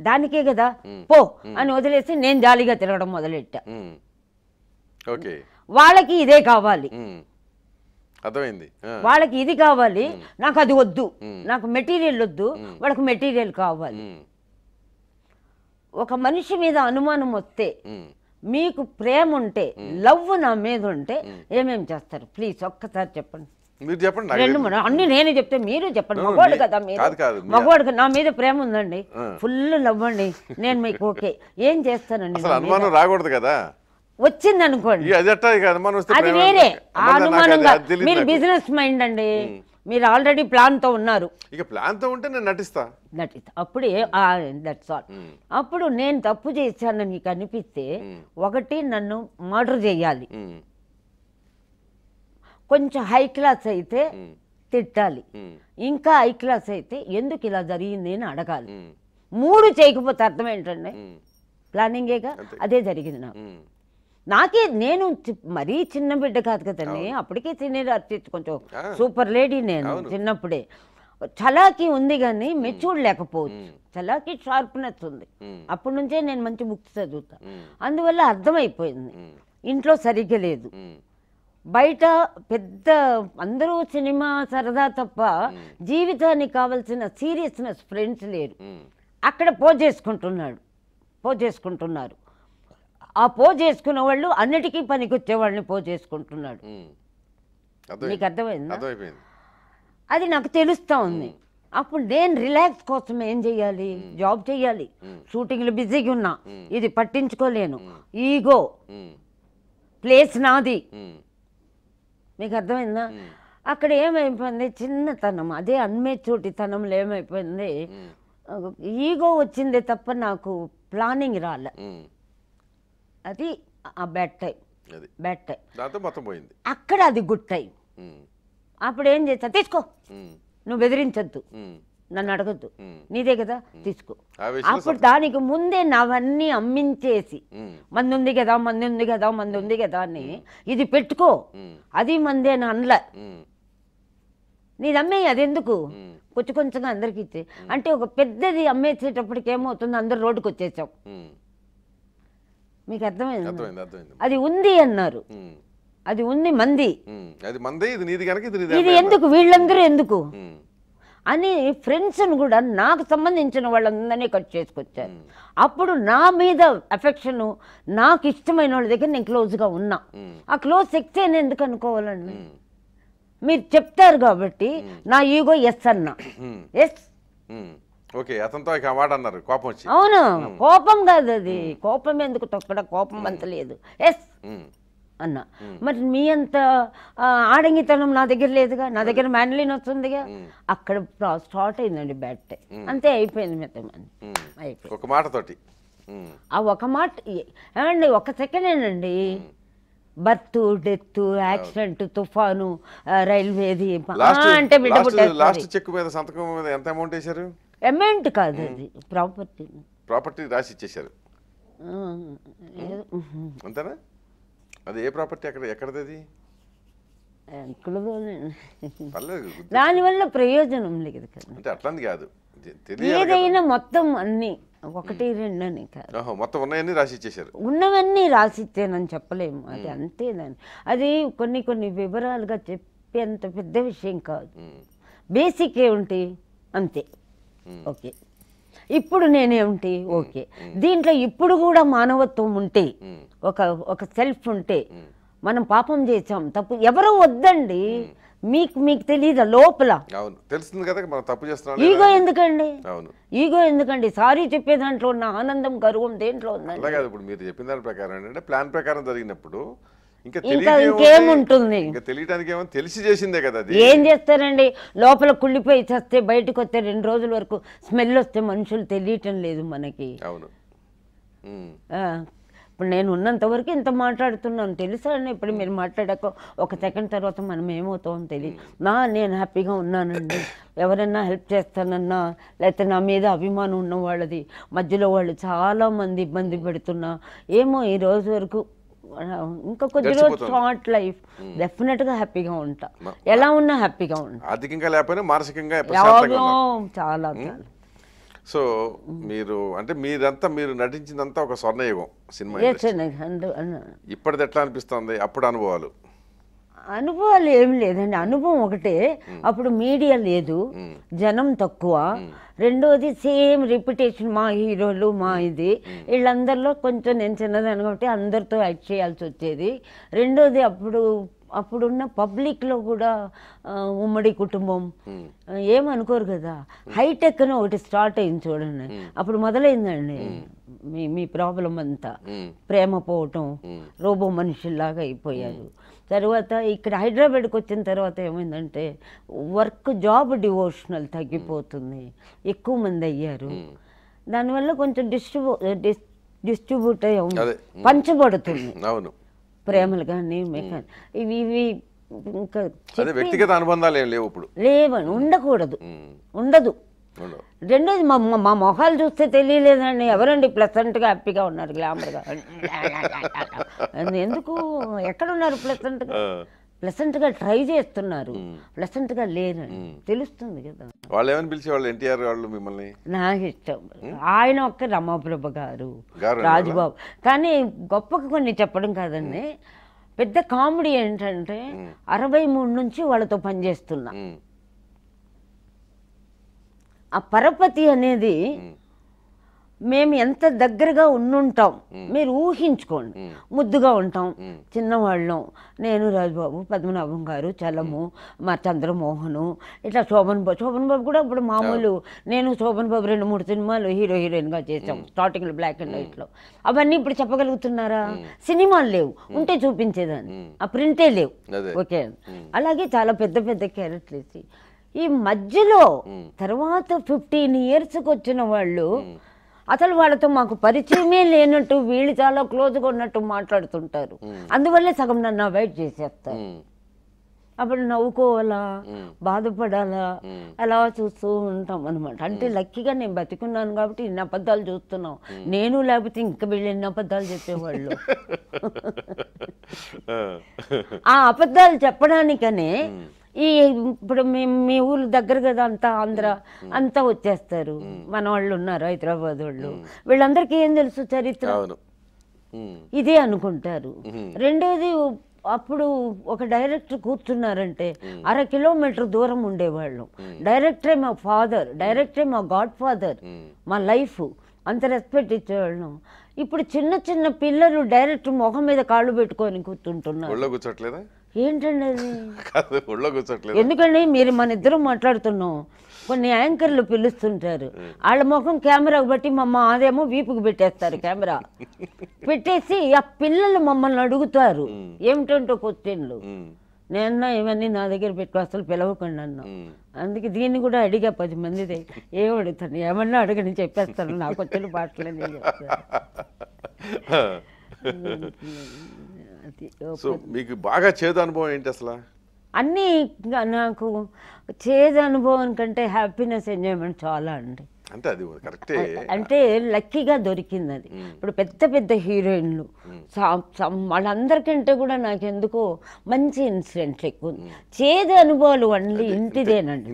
దానికే కదా పో అని వదిలేసి నేను జాలీగా తిరగడం మొదలెట్టా వాళ్ళకి ఇదే కావాలి అర్థమైంది వాళ్ళకి ఇది కావాలి నాకు అది వద్దు నాకు మెటీరియల్ వద్దు వాళ్ళకి మెటీరియల్ కావాలి ఒక మనిషి మీద అనుమానం వస్తే మీకు ప్రేమ ఉంటే లవ్ నా మీద ఉంటే ఏమేమి చేస్తారు ప్లీజ్ ఒక్కసారి చెప్పండి మీరు చెప్పండి రెండు అన్ని నేనే చెప్తే మీరు చెప్పండి మగవాడు కదా మీరు మగవాడు నా మీద ప్రేమ ఉందండి ఫుల్ లవ్ అండి నేను మీకు ఓకే ఏం చేస్తానండి అనుమానం రాకూడదు కదా వచ్చిందనుకోండి అది వేరే మీరు బిజినెస్ మైండ్ అండి మీరు ఆల్రెడీ ప్లాన్ తో ఉన్నారు ఇక ప్లాన్ తో ఉంటే నేను నటిస్తా నటిస్తా అప్పుడు దట్స్ ఆల్ అప్పుడు నేను తప్పు చేశానని నీకు అనిపిస్తే ఒకటి నన్ను మర్డర్ చేయాలి కొంచెం హై క్లాస్ అయితే తిట్టాలి ఇంకా హై క్లాస్ అయితే ఎందుకు ఇలా జరిగింది అని అడగాలి మూడు చేయకపోతే అర్థం ఏంటండి ప్లానింగేగా అదే జరిగింది నాకు నాకే నేను మరీ చిన్న బిడ్డ కాదు కదండి అప్పటికే సీనియర్ ఆర్టిస్ట్ కొంచెం సూపర్ లేడీ నేను చిన్నప్పుడే చలాకి ఉంది కానీ మెచ్యూర్డ్ లేకపోవచ్చు చలాకి షార్ప్నెస్ ఉంది అప్పటి నుంచే నేను మంచి బుక్స్ చదువుతా అందువల్ల అర్థమైపోయింది ఇంట్లో సరిగ్గా లేదు బయట పెద్ద అందరూ సినిమా సరదా తప్ప జీవితానికి కావలసిన సీరియస్నెస్ ఫ్రెండ్స్ లేరు అక్కడ పోజేసుకుంటున్నాడు పోజేసుకుంటున్నారు ఆ పో చేసుకున్న వాళ్ళు అన్నిటికీ పనికొచ్చే వాళ్ళని పో చేసుకుంటున్నాడు నీకు అర్థమైంది అది నాకు తెలుస్తూ ఉంది అప్పుడు నేను రిలాక్స్ కోసం ఏం చేయాలి జాబ్ చేయాలి షూటింగ్లు బిజీగా ఉన్నా ఇది పట్టించుకోలేను ఈగో ప్లేస్ నాది మీకు అర్థమైందా అక్కడ ఏమైపోయింది చిన్నతనం అదే అన్మేచూటి తనంలో ఏమైపోయింది ఈగో వచ్చిందే తప్ప నాకు ప్లానింగ్ రాలే అది ఆ బ్యాడ్ టైం బ్యాడ్ టైం దాంతో మొత్తం పోయింది అక్కడ అది గుడ్ టైం అప్పుడు ఏం చేస్తా తీసుకో నువ్వు బెదిరించద్దు నన్ను అడగద్దు నీదే కదా తీసుకో అప్పుడు దానికి ముందే నావన్నీ అమ్మించేసి మంది ఉంది కదా మంది ఉంది కదా మంది ఉంది కదా అని ఇది పెట్టుకో అది మందే అనలే నీది అమ్మే అది ఎందుకు కొంచెం కొంచెంగా అందరికి ఇచ్చే అంటే ఒక పెద్దది అమ్మేసేటప్పటికి ఏమవుతుంది అందరు రోడ్డుకు వచ్చేసాం మీకు అర్థమైంది అది ఉంది అన్నారు అది ఉంది మంది అది ఇది ఎందుకు వీళ్ళందరూ ఎందుకు అని ఫ్రెండ్స్ని కూడా నాకు సంబంధించిన వాళ్ళందరినీ కట్ చేసుకొచ్చారు అప్పుడు నా మీద అఫెక్షన్ నాకు ఇష్టమైన వాళ్ళ దగ్గర నేను క్లోజ్గా ఉన్నా ఆ క్లోజ్ సెక్స్ అని ఎందుకు అనుకోవాలండి మీరు చెప్తారు కాబట్టి నా ఈగో ఎస్ అన్నా ఎస్ ఓకే అతనితో మాట అన్నారు కోపం వచ్చి అవును కోపం కాదు అది కోపం ఎందుకు తొక్కడ కోపం అంత లేదు ఎస్ అన్న మరి మీ అంత ఆడంగితనం నా దగ్గర లేదుగా నా దగ్గర మ్యాన్లీన్ వస్తుందిగా అక్కడ స్టార్ట్ అయిందండి బ్యాట్ అంతే అయిపోయింది మొత్తం ఒక మాట తోటి ఆ ఒక మాట ఏమండి ఒక సెకండ్ సెకండేనండి బర్త్ డెత్ యాక్సిడెంట్ తుఫాను రైల్వేది అంటే బిడ్డ లాస్ట్ చెక్ మీద సంతకం మీద ఎంత అమౌంట్ వేశారు అమౌంట్ కాదు hmm. అది ప్రాపర్టీ ప్రాపర్టీ రాసి ఇచ్చేసారు hmm. అంతేనా అది ఏ ప్రాపర్టీ అక్కడ ఎక్కడది అది దానివల్ల ప్రయోజనం లేదు కదా అంటే అట్లాంటి కాదు ఏదైనా మొత్తం అన్ని ఒకటి hmm. రెండు అని కాదు మొత్తం ఉన్నాయని రాసి ఇచ్చేసారు ఉన్నవన్నీ రాసి అని చెప్పలేము అది అంతే దాని అది కొన్ని కొన్ని వివరాలుగా చెప్పేంత పెద్ద విషయం కాదు బేసిక్ ఉంటే అంతే ఓకే hmm. ఇప్పుడు నేనేమిటి ఓకే hmm. hmm. దీంట్లో ఇప్పుడు కూడా మానవత్వం ఉంటే ఒక ఒక సెల్ఫ్ ఉంటే మనం పాపం చేసాం తప్పు ఎవరో వద్దండి మీకు మీకు తెలియదు లోపల ఈగో ఎందుకండి ఈగో ఎందుకండి సారీ చెప్పే దాంట్లో ఉన్న ఆనందం గర్వం దేంట్లో ఉందండి ఇప్పుడు మీరు చెప్పిన దాని ప్రకారం ప్లాన్ ప్రకారం జరిగినప్పుడు ఇంకా ఇంకేముంటుంది ఇంకా తెలియడానికి ఏమో తెలిసి చేసిందే కదా ఏం చేస్తారండి లోపల కుళ్ళిపోయి చస్తే బయటకు వస్తే రెండు రోజుల వరకు స్మెల్ వస్తే మనుషులు తెలియటం లేదు మనకి అవును ఇప్పుడు నేను ఉన్నంత వరకు ఇంత మాట్లాడుతున్నాను తెలుసా అండి ఇప్పుడు మీరు మాట్లాడాక ఒక సెకండ్ తర్వాత మనం ఏమవుతామో తెలియదు నా నేను హ్యాపీగా ఉన్నానండి ఎవరైనా హెల్ప్ చేస్తానన్నా లేకపోతే నా మీద అభిమానం ఉన్న వాళ్ళది మధ్యలో వాళ్ళు చాలామంది ఇబ్బంది పెడుతున్నా ఏమో ఈ రోజు వరకు ఇంకా కొద్ది రోజు థాట్ లైఫ్ డెఫినెట్ గా హ్యాపీగా ఉంటా ఎలా ఉన్నా హ్యాపీగా ఉంటా ఆర్థికంగా లేకపోయినా మానసికంగా చాలా సో hmm? మీరు అంటే మీరంతా మీరు నటించిందంతా ఒక స్వర్ణయుగం సినిమా ఇప్పటిది ఎట్లా అనిపిస్తుంది అప్పుడు అనుభవాలు అనుభవాలు ఏం లేదండి అనుభవం ఒకటే అప్పుడు మీడియా లేదు జనం తక్కువ రెండోది సేమ్ రిపిటేషన్ మా హీరోలు మా ఇది వీళ్ళందరిలో కొంచెం నేను చిన్నదాన్ని కాబట్టి అందరితో యాక్ట్ చేయాల్సి వచ్చేది రెండోది అప్పుడు అప్పుడున్న పబ్లిక్లో కూడా ఉమ్మడి కుటుంబం ఏమనుకోరు కదా హైటెక్ అని ఒకటి స్టార్ట్ అయింది చూడండి అప్పుడు మొదలైందండి మీ మీ ప్రాబ్లం అంతా ప్రేమ పోవటం రోబో మనుషుల్లాగా అయిపోయారు తర్వాత ఇక్కడ హైదరాబాద్కి వచ్చిన తర్వాత ఏమైందంటే వర్క్ జాబ్ డివోషనల్ తగ్గిపోతుంది ఎక్కువ మంది అయ్యారు దానివల్ల కొంచెం డిస్ట్రిబ్యూ డిస్ట్రిబ్యూట్ అయ్యే పంచబడుతుంది అవును ప్రేమలు కానీ మెకాన్ ఇవి ఇవి ఇంకా వ్యక్తిగత అనుబంధాలు లేవు ఇప్పుడు లేవని ఉండకూడదు ఉండదు రెండోది మా మా మొహాలు చూస్తే తెలియలేదండి ఎవరండి ప్లసెంట్గా హ్యాపీగా ఉన్నారు గ్లామర్గా ఎందుకు ఎక్కడ ఉన్నారు ప్లసెంట్గా ప్లసెంట్గా ట్రై చేస్తున్నారు ప్లసెంట్గా లేరండి తెలుస్తుంది కదా వాళ్ళు ఏమని వాళ్ళు ఎన్టీఆర్ వాళ్ళు మిమ్మల్ని నాకు ఇష్టం ఆయన ఒక్క రమాప్రభ గారు రాజుబాబు కానీ గొప్పగా కొన్ని చెప్పడం కాదండి పెద్ద కామెడీ ఏంటంటే అరవై మూడు నుంచి వాళ్ళతో పనిచేస్తున్నా ఆ పరపతి అనేది మేము ఎంత దగ్గరగా ఉండుంటాం మీరు ఊహించుకోండి ముద్దుగా ఉంటాం చిన్నవాళ్ళం నేను రాజుబాబు పద్మనాభం గారు చలము మా చంద్రమోహను ఇట్లా శోభన్ బాబు శోభన్ బాబు కూడా ఇప్పుడు మామూలు నేను శోభన్ బాబు రెండు మూడు సినిమాలు హీరో హీరోయిన్గా చేసాం స్టార్టింగ్లో బ్లాక్ అండ్ వైట్లో అవన్నీ ఇప్పుడు చెప్పగలుగుతున్నారా సినిమాలు లేవు ఉంటే చూపించేదాన్ని ఆ ప్రింటే లేవు ఓకే అలాగే చాలా పెద్ద పెద్ద క్యారెక్టర్లు ఈ మధ్యలో తర్వాత ఫిఫ్టీన్ ఇయర్స్కి వచ్చిన వాళ్ళు అసలు వాళ్ళతో మాకు పరిచయమే లేనట్టు వీళ్ళు చాలా క్లోజ్గా ఉన్నట్టు మాట్లాడుతుంటారు అందువల్లే సగం నన్ను అవాయిడ్ చేసేస్తారు అప్పుడు నవ్వుకోవాలా బాధపడాలా అలా చూస్తూ ఉంటాం అనమాట అంటే లక్కీగా నేను బతికున్నాను కాబట్టి ఇన్ని అబద్ధాలు చూస్తున్నాం నేను లేకపోతే ఇంకా వీళ్ళు ఎన్ని అబద్ధాలు చెప్పేవాళ్ళు *laughs* ఆ అబద్ధాలు చెప్పడానికనే ఈ ఇప్పుడు మీ ఊళ్ళు దగ్గర కదా అంతా ఆంధ్ర అంతా వచ్చేస్తారు మన వాళ్ళు ఉన్నారు హైదరాబాద్ వాళ్ళు వీళ్ళందరికీ ఏం తెలుసు చరిత్ర ఇదే అనుకుంటారు రెండోది అప్పుడు ఒక డైరెక్టర్ కూర్చున్నారంటే అర కిలోమీటర్ దూరం ఉండేవాళ్ళం డైరెక్టరే మా ఫాదర్ డైరెక్టరే మా గాడ్ ఫాదర్ మా లైఫ్ అంత రెస్పెక్ట్ ఇచ్చేవాళ్ళం ఇప్పుడు చిన్న చిన్న పిల్లలు డైరెక్ట్ ముఖం మీద కాళ్ళు పెట్టుకొని కూర్చుంటున్నారు ఏంటండి అది ఎందుకండి మీరు మన ఇద్దరం మాట్లాడుతున్నాం కొన్ని యాంకర్లు పిలుస్తుంటారు వాళ్ళ ముఖం కెమెరాకు బట్టి మమ్మ అదేమో వీపుకు పెట్టేస్తారు కెమెరా *laughs* పెట్టేసి ఆ పిల్లలు మమ్మల్ని అడుగుతారు ఏమిటంటో క్వశ్చన్లు నేను ఇవన్నీ నా దగ్గర పెట్టుకో అసలు పిలవకుండా అన్నా అందుకే దీన్ని కూడా అడిగా పది మందిదే *laughs* ఏం అడుగుతాను ఏమన్నా అడగని చెప్పేస్తాను నాకు వచ్చిన పాటలు *laughs* సో మీకు బాగా చేదు అనుభవం ఏంటి అసలు అన్నీ నాకు చేదు అనుభవం కంటే హ్యాపీనెస్ ఎంజాయ్మెంట్ చాలా అండి అంటే అది కరెక్టే అంటే లక్కీగా దొరికింది అది ఇప్పుడు పెద్ద పెద్ద హీరోయిన్లు వాళ్ళందరికంటే కూడా నాకెందుకో మంచి ఇన్సిడెంట్ ఎక్కువ చేదు అనుభవాలు ఓన్లీ ఇంటిదేనండి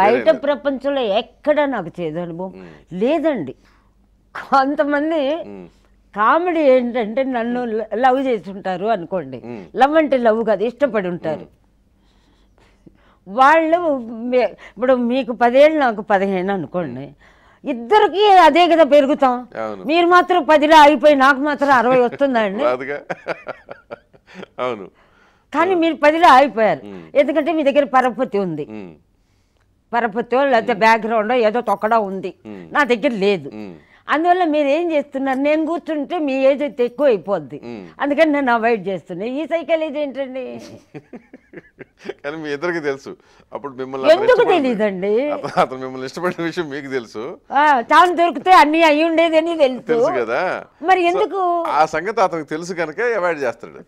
బయట ప్రపంచంలో ఎక్కడ నాకు చేదు అనుభవం లేదండి కొంతమంది కామెడీ ఏంటంటే నన్ను లవ్ చేస్తుంటారు అనుకోండి లవ్ అంటే లవ్ కాదు ఇష్టపడి ఉంటారు వాళ్ళు ఇప్పుడు మీకు పదేళ్ళు నాకు పదిహేను అనుకోండి ఇద్దరికి అదే కదా పెరుగుతాం మీరు మాత్రం పదిలో అయిపోయి నాకు మాత్రం అరవై వస్తుందండి కానీ మీరు పదిలో అయిపోయారు ఎందుకంటే మీ దగ్గర పరపతి ఉంది పరపతి లేకపోతే బ్యాక్గ్రౌండ్ ఏదో తొక్కడా ఉంది నా దగ్గర లేదు అందువల్ల మీరు ఏం చేస్తున్నారు నేను కూర్చుంటే మీ ఏజ్ అయితే ఎక్కువ అయిపోద్ది అందుకని నేను అవాయిడ్ చేస్తున్నా ఈ సైకిల్ ఇది ఏంటండి *laughs* కానీ మీ ఇద్దరికి తెలుసు అప్పుడు మిమ్మల్ని ఎందుకు తెలియదండి అతను మిమ్మల్ని ఇష్టపడిన విషయం మీకు తెలుసు తాను దొరికితే అన్ని అయి ఉండేది అని తెలుసు కదా మరి ఎందుకు ఆ సంగతి అతనికి తెలుసు కనుక అవాయిడ్ చేస్తాడు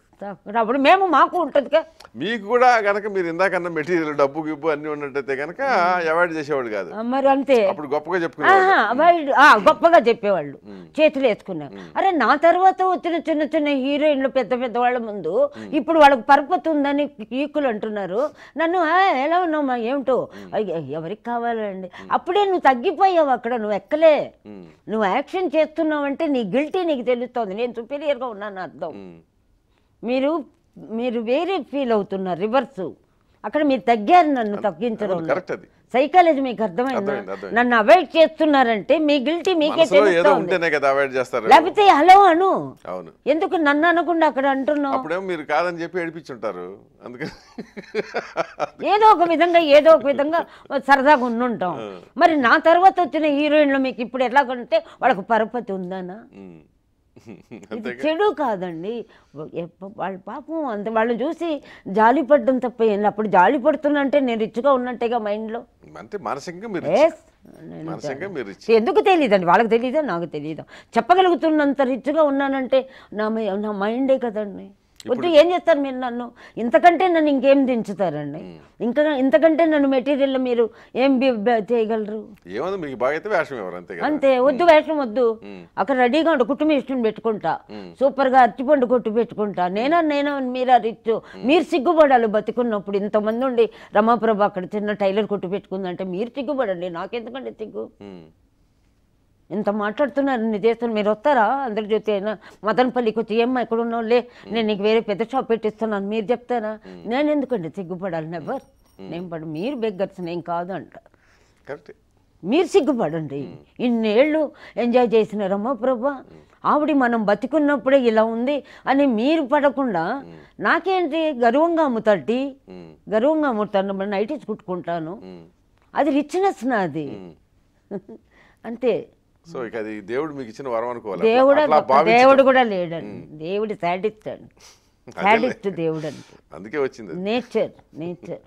అప్పుడు మేము మాకు ఉంటుంది మీకు కూడా కనుక మీరు ఇందాకన్నా మెటీరియల్ డబ్బు గిబ్బు అన్ని ఉన్నట్టయితే కనుక అవాయిడ్ చేసేవాడు కాదు మరి అంతే అప్పుడు గొప్పగా చెప్పుకున్నా గొప్పగా చెప్పేవాళ్ళు చేతులు వేసుకున్నారు అరే నా తర్వాత వచ్చిన చిన్న చిన్న హీరోయిన్లు పెద్ద పెద్ద వాళ్ళ ముందు ఇప్పుడు వాళ్ళకి పరపతి ఉందని ఈకులు అంటున్నారు నన్ను ఎలా ఉన్నావు మా ఏమిటో ఎవరికి కావాలండి అప్పుడే నువ్వు తగ్గిపోయావు అక్కడ నువ్వు ఎక్కలే నువ్వు యాక్షన్ చేస్తున్నావు అంటే నీ గిల్టీ నీకు తెలుస్తుంది నేను సుపీరియర్గా ఉన్నాను అర్థం మీరు మీరు వేరే ఫీల్ అవుతున్నారు రివర్సు అక్కడ మీరు తగ్గారు నన్ను తగ్గించడం కరెక్ట్ అది సైకాలజీ మీకు అర్థమైంది నన్ను అవాయిడ్ చేస్తున్నారంటే మీ గిల్టీ మీకే తెలుస్తుంది లేకపోతే హలో అను ఎందుకు నన్ను అనకుండా అక్కడ అంటున్నావు మీరు కాదని చెప్పి ఏడిపించుంటారు ఏదో ఒక విధంగా ఏదో ఒక విధంగా సరదాగా ఉండుంటాం మరి నా తర్వాత వచ్చిన హీరోయిన్లు మీకు ఇప్పుడు ఎలాగంటే వాళ్ళకు పరపతి ఉందానా *laughs* చెడు కాదండి వాళ్ళ పాపం అంత వాళ్ళని చూసి జాలి పడడం తప్ప అప్పుడు జాలి పడుతున్నా అంటే నేను రిచ్గా ఉన్నట్టేగా మైండ్లో అంటే మానసికంగా మీరు ఎందుకు తెలియదండి వాళ్ళకి తెలియదా నాకు తెలియదు చెప్పగలుగుతున్నంత రిచ్గా ఉన్నానంటే నా నా మైండే కదండి వద్దు ఏం చేస్తారు మీరు నన్ను ఇంతకంటే నన్ను ఇంకేం దించుతారండి ఇంకా ఇంతకంటే నన్ను మెటీరియల్ మీరు ఏం చేయగలరు అంతే వద్దు వేషం వద్దు అక్కడ రెడీగా ఉండు కుటుంబ ఇష్టం పెట్టుకుంటా సూపర్ గా అరటిపండు కొట్టు పెట్టుకుంటా నేనా నేనా మీరు రిచ్ మీరు సిగ్గుపడాలి బతికున్నప్పుడు ఇంతమంది ఉండి రమాప్రభ అక్కడ చిన్న టైలర్ కొట్టు పెట్టుకుందంటే మీరు సిగ్గుపడండి నాకెందుకంటే సిగ్గు ఇంత మాట్లాడుతున్నారు నీ దేశం మీరు వస్తారా అందరి జ్యోతి అయినా మదనపల్లికి వచ్చి ఏమ్మా ఇక్కడ ఉన్నోళ్ళే నేను నీకు వేరే పెద్ద షాప్ పెట్టిస్తున్నాను మీరు చెప్తారా నేను ఎందుకండి సిగ్గుపడాలి నెవర్ నేను పడు మీరు బెగ్గర్స్ నేను కాదు అంట మీరు సిగ్గుపడండి ఇన్నేళ్ళు ఎంజాయ్ చేసిన రమ్మ ప్రభా ఆవిడ మనం బతికున్నప్పుడే ఇలా ఉంది అని మీరు పడకుండా నాకేంటి గర్వంగా అమ్ముతాటి గర్వంగా అమ్ముతాను నైటీస్ కుట్టుకుంటాను అది రిచ్నెస్ నాది *laughs* అంతే సో ఇక అది దేవుడు మీకు ఇచ్చిన వరం అనుకోవాలి దేవుడు దేవుడు కూడా లేడండి దేవుడు శాడిస్ట్ అండి దేవుడు అండి అందుకే వచ్చింది నేచర్ నేచర్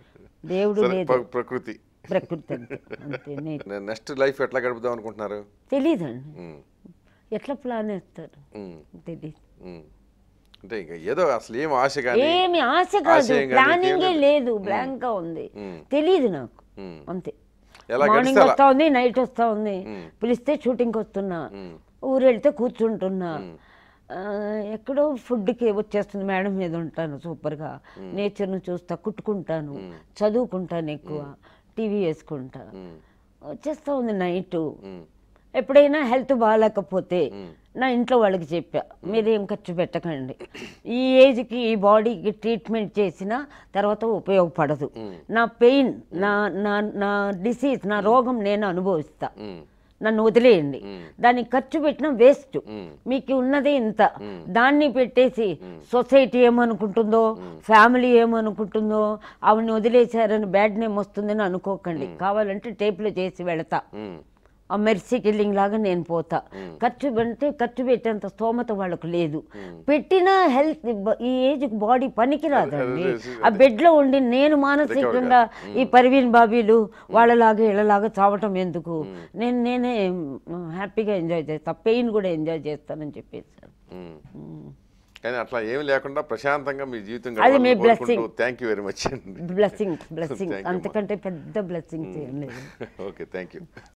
దేవుడు లేదు ప్రకృతి ప్రకృతి *laughs* నెక్స్ట్ లైఫ్ ఎట్లా గడుపుదాం అనుకుంటున్నారు తెలియదండి ఎట్లా ప్లాన్ వేస్తారు తెలియదు అంటే ఏదో అసలు ఏం ఆశ ఏమి ఆశ కాదు ప్లానింగే లేదు బ్లాంక్ గా ఉంది తెలియదు నాకు అంతే మార్నింగ్ వస్తా ఉంది నైట్ వస్తా ఉంది పిలిస్తే షూటింగ్ వస్తున్నా ఊరు వెళ్తే కూర్చుంటున్నా ఎక్కడో ఫుడ్కి వచ్చేస్తుంది మేడం మీద ఉంటాను సూపర్గా నేచర్ను చూస్తా కుట్టుకుంటాను చదువుకుంటాను ఎక్కువ టీవీ వేసుకుంటా వచ్చేస్తా ఉంది నైటు ఎప్పుడైనా హెల్త్ బాగాలేకపోతే నా ఇంట్లో వాళ్ళకి చెప్పా ఏం ఖర్చు పెట్టకండి ఈ ఏజ్కి ఈ బాడీకి ట్రీట్మెంట్ చేసిన తర్వాత ఉపయోగపడదు నా పెయిన్ నా నా నా డిసీజ్ నా రోగం నేను అనుభవిస్తా నన్ను వదిలేయండి దానికి ఖర్చు పెట్టిన వేస్ట్ మీకు ఉన్నదే ఇంత దాన్ని పెట్టేసి సొసైటీ ఏమనుకుంటుందో ఫ్యామిలీ ఏమనుకుంటుందో ఆవిడని వదిలేశారని బ్యాడ్ నేమ్ వస్తుందని అనుకోకండి కావాలంటే టేపులు చేసి వెళతా ఆ కిల్లింగ్ లాగా నేను పోతా ఖర్చు పెడితే ఖర్చు పెట్టేంత స్తోమత వాళ్ళకు లేదు పెట్టినా హెల్త్ ఈ ఏజ్కి బాడీ రాదండి ఆ బెడ్లో ఉండి నేను మానసికంగా ఈ పర్వీన్ బాబీలు వాళ్ళలాగా ఇళ్ళలాగా చావటం ఎందుకు నేను నేనే హ్యాపీగా ఎంజాయ్ చేస్తా పెయిన్ కూడా ఎంజాయ్ చేస్తానని చెప్పేసి కానీ అట్లా ఏమి లేకుండా ప్రశాంతంగా మీ జీవితం అది మీ blessing thank you very much blessing blessing అంతకంటే పెద్ద బ్లెస్సింగ్ ఓకే థ్యాంక్ యూ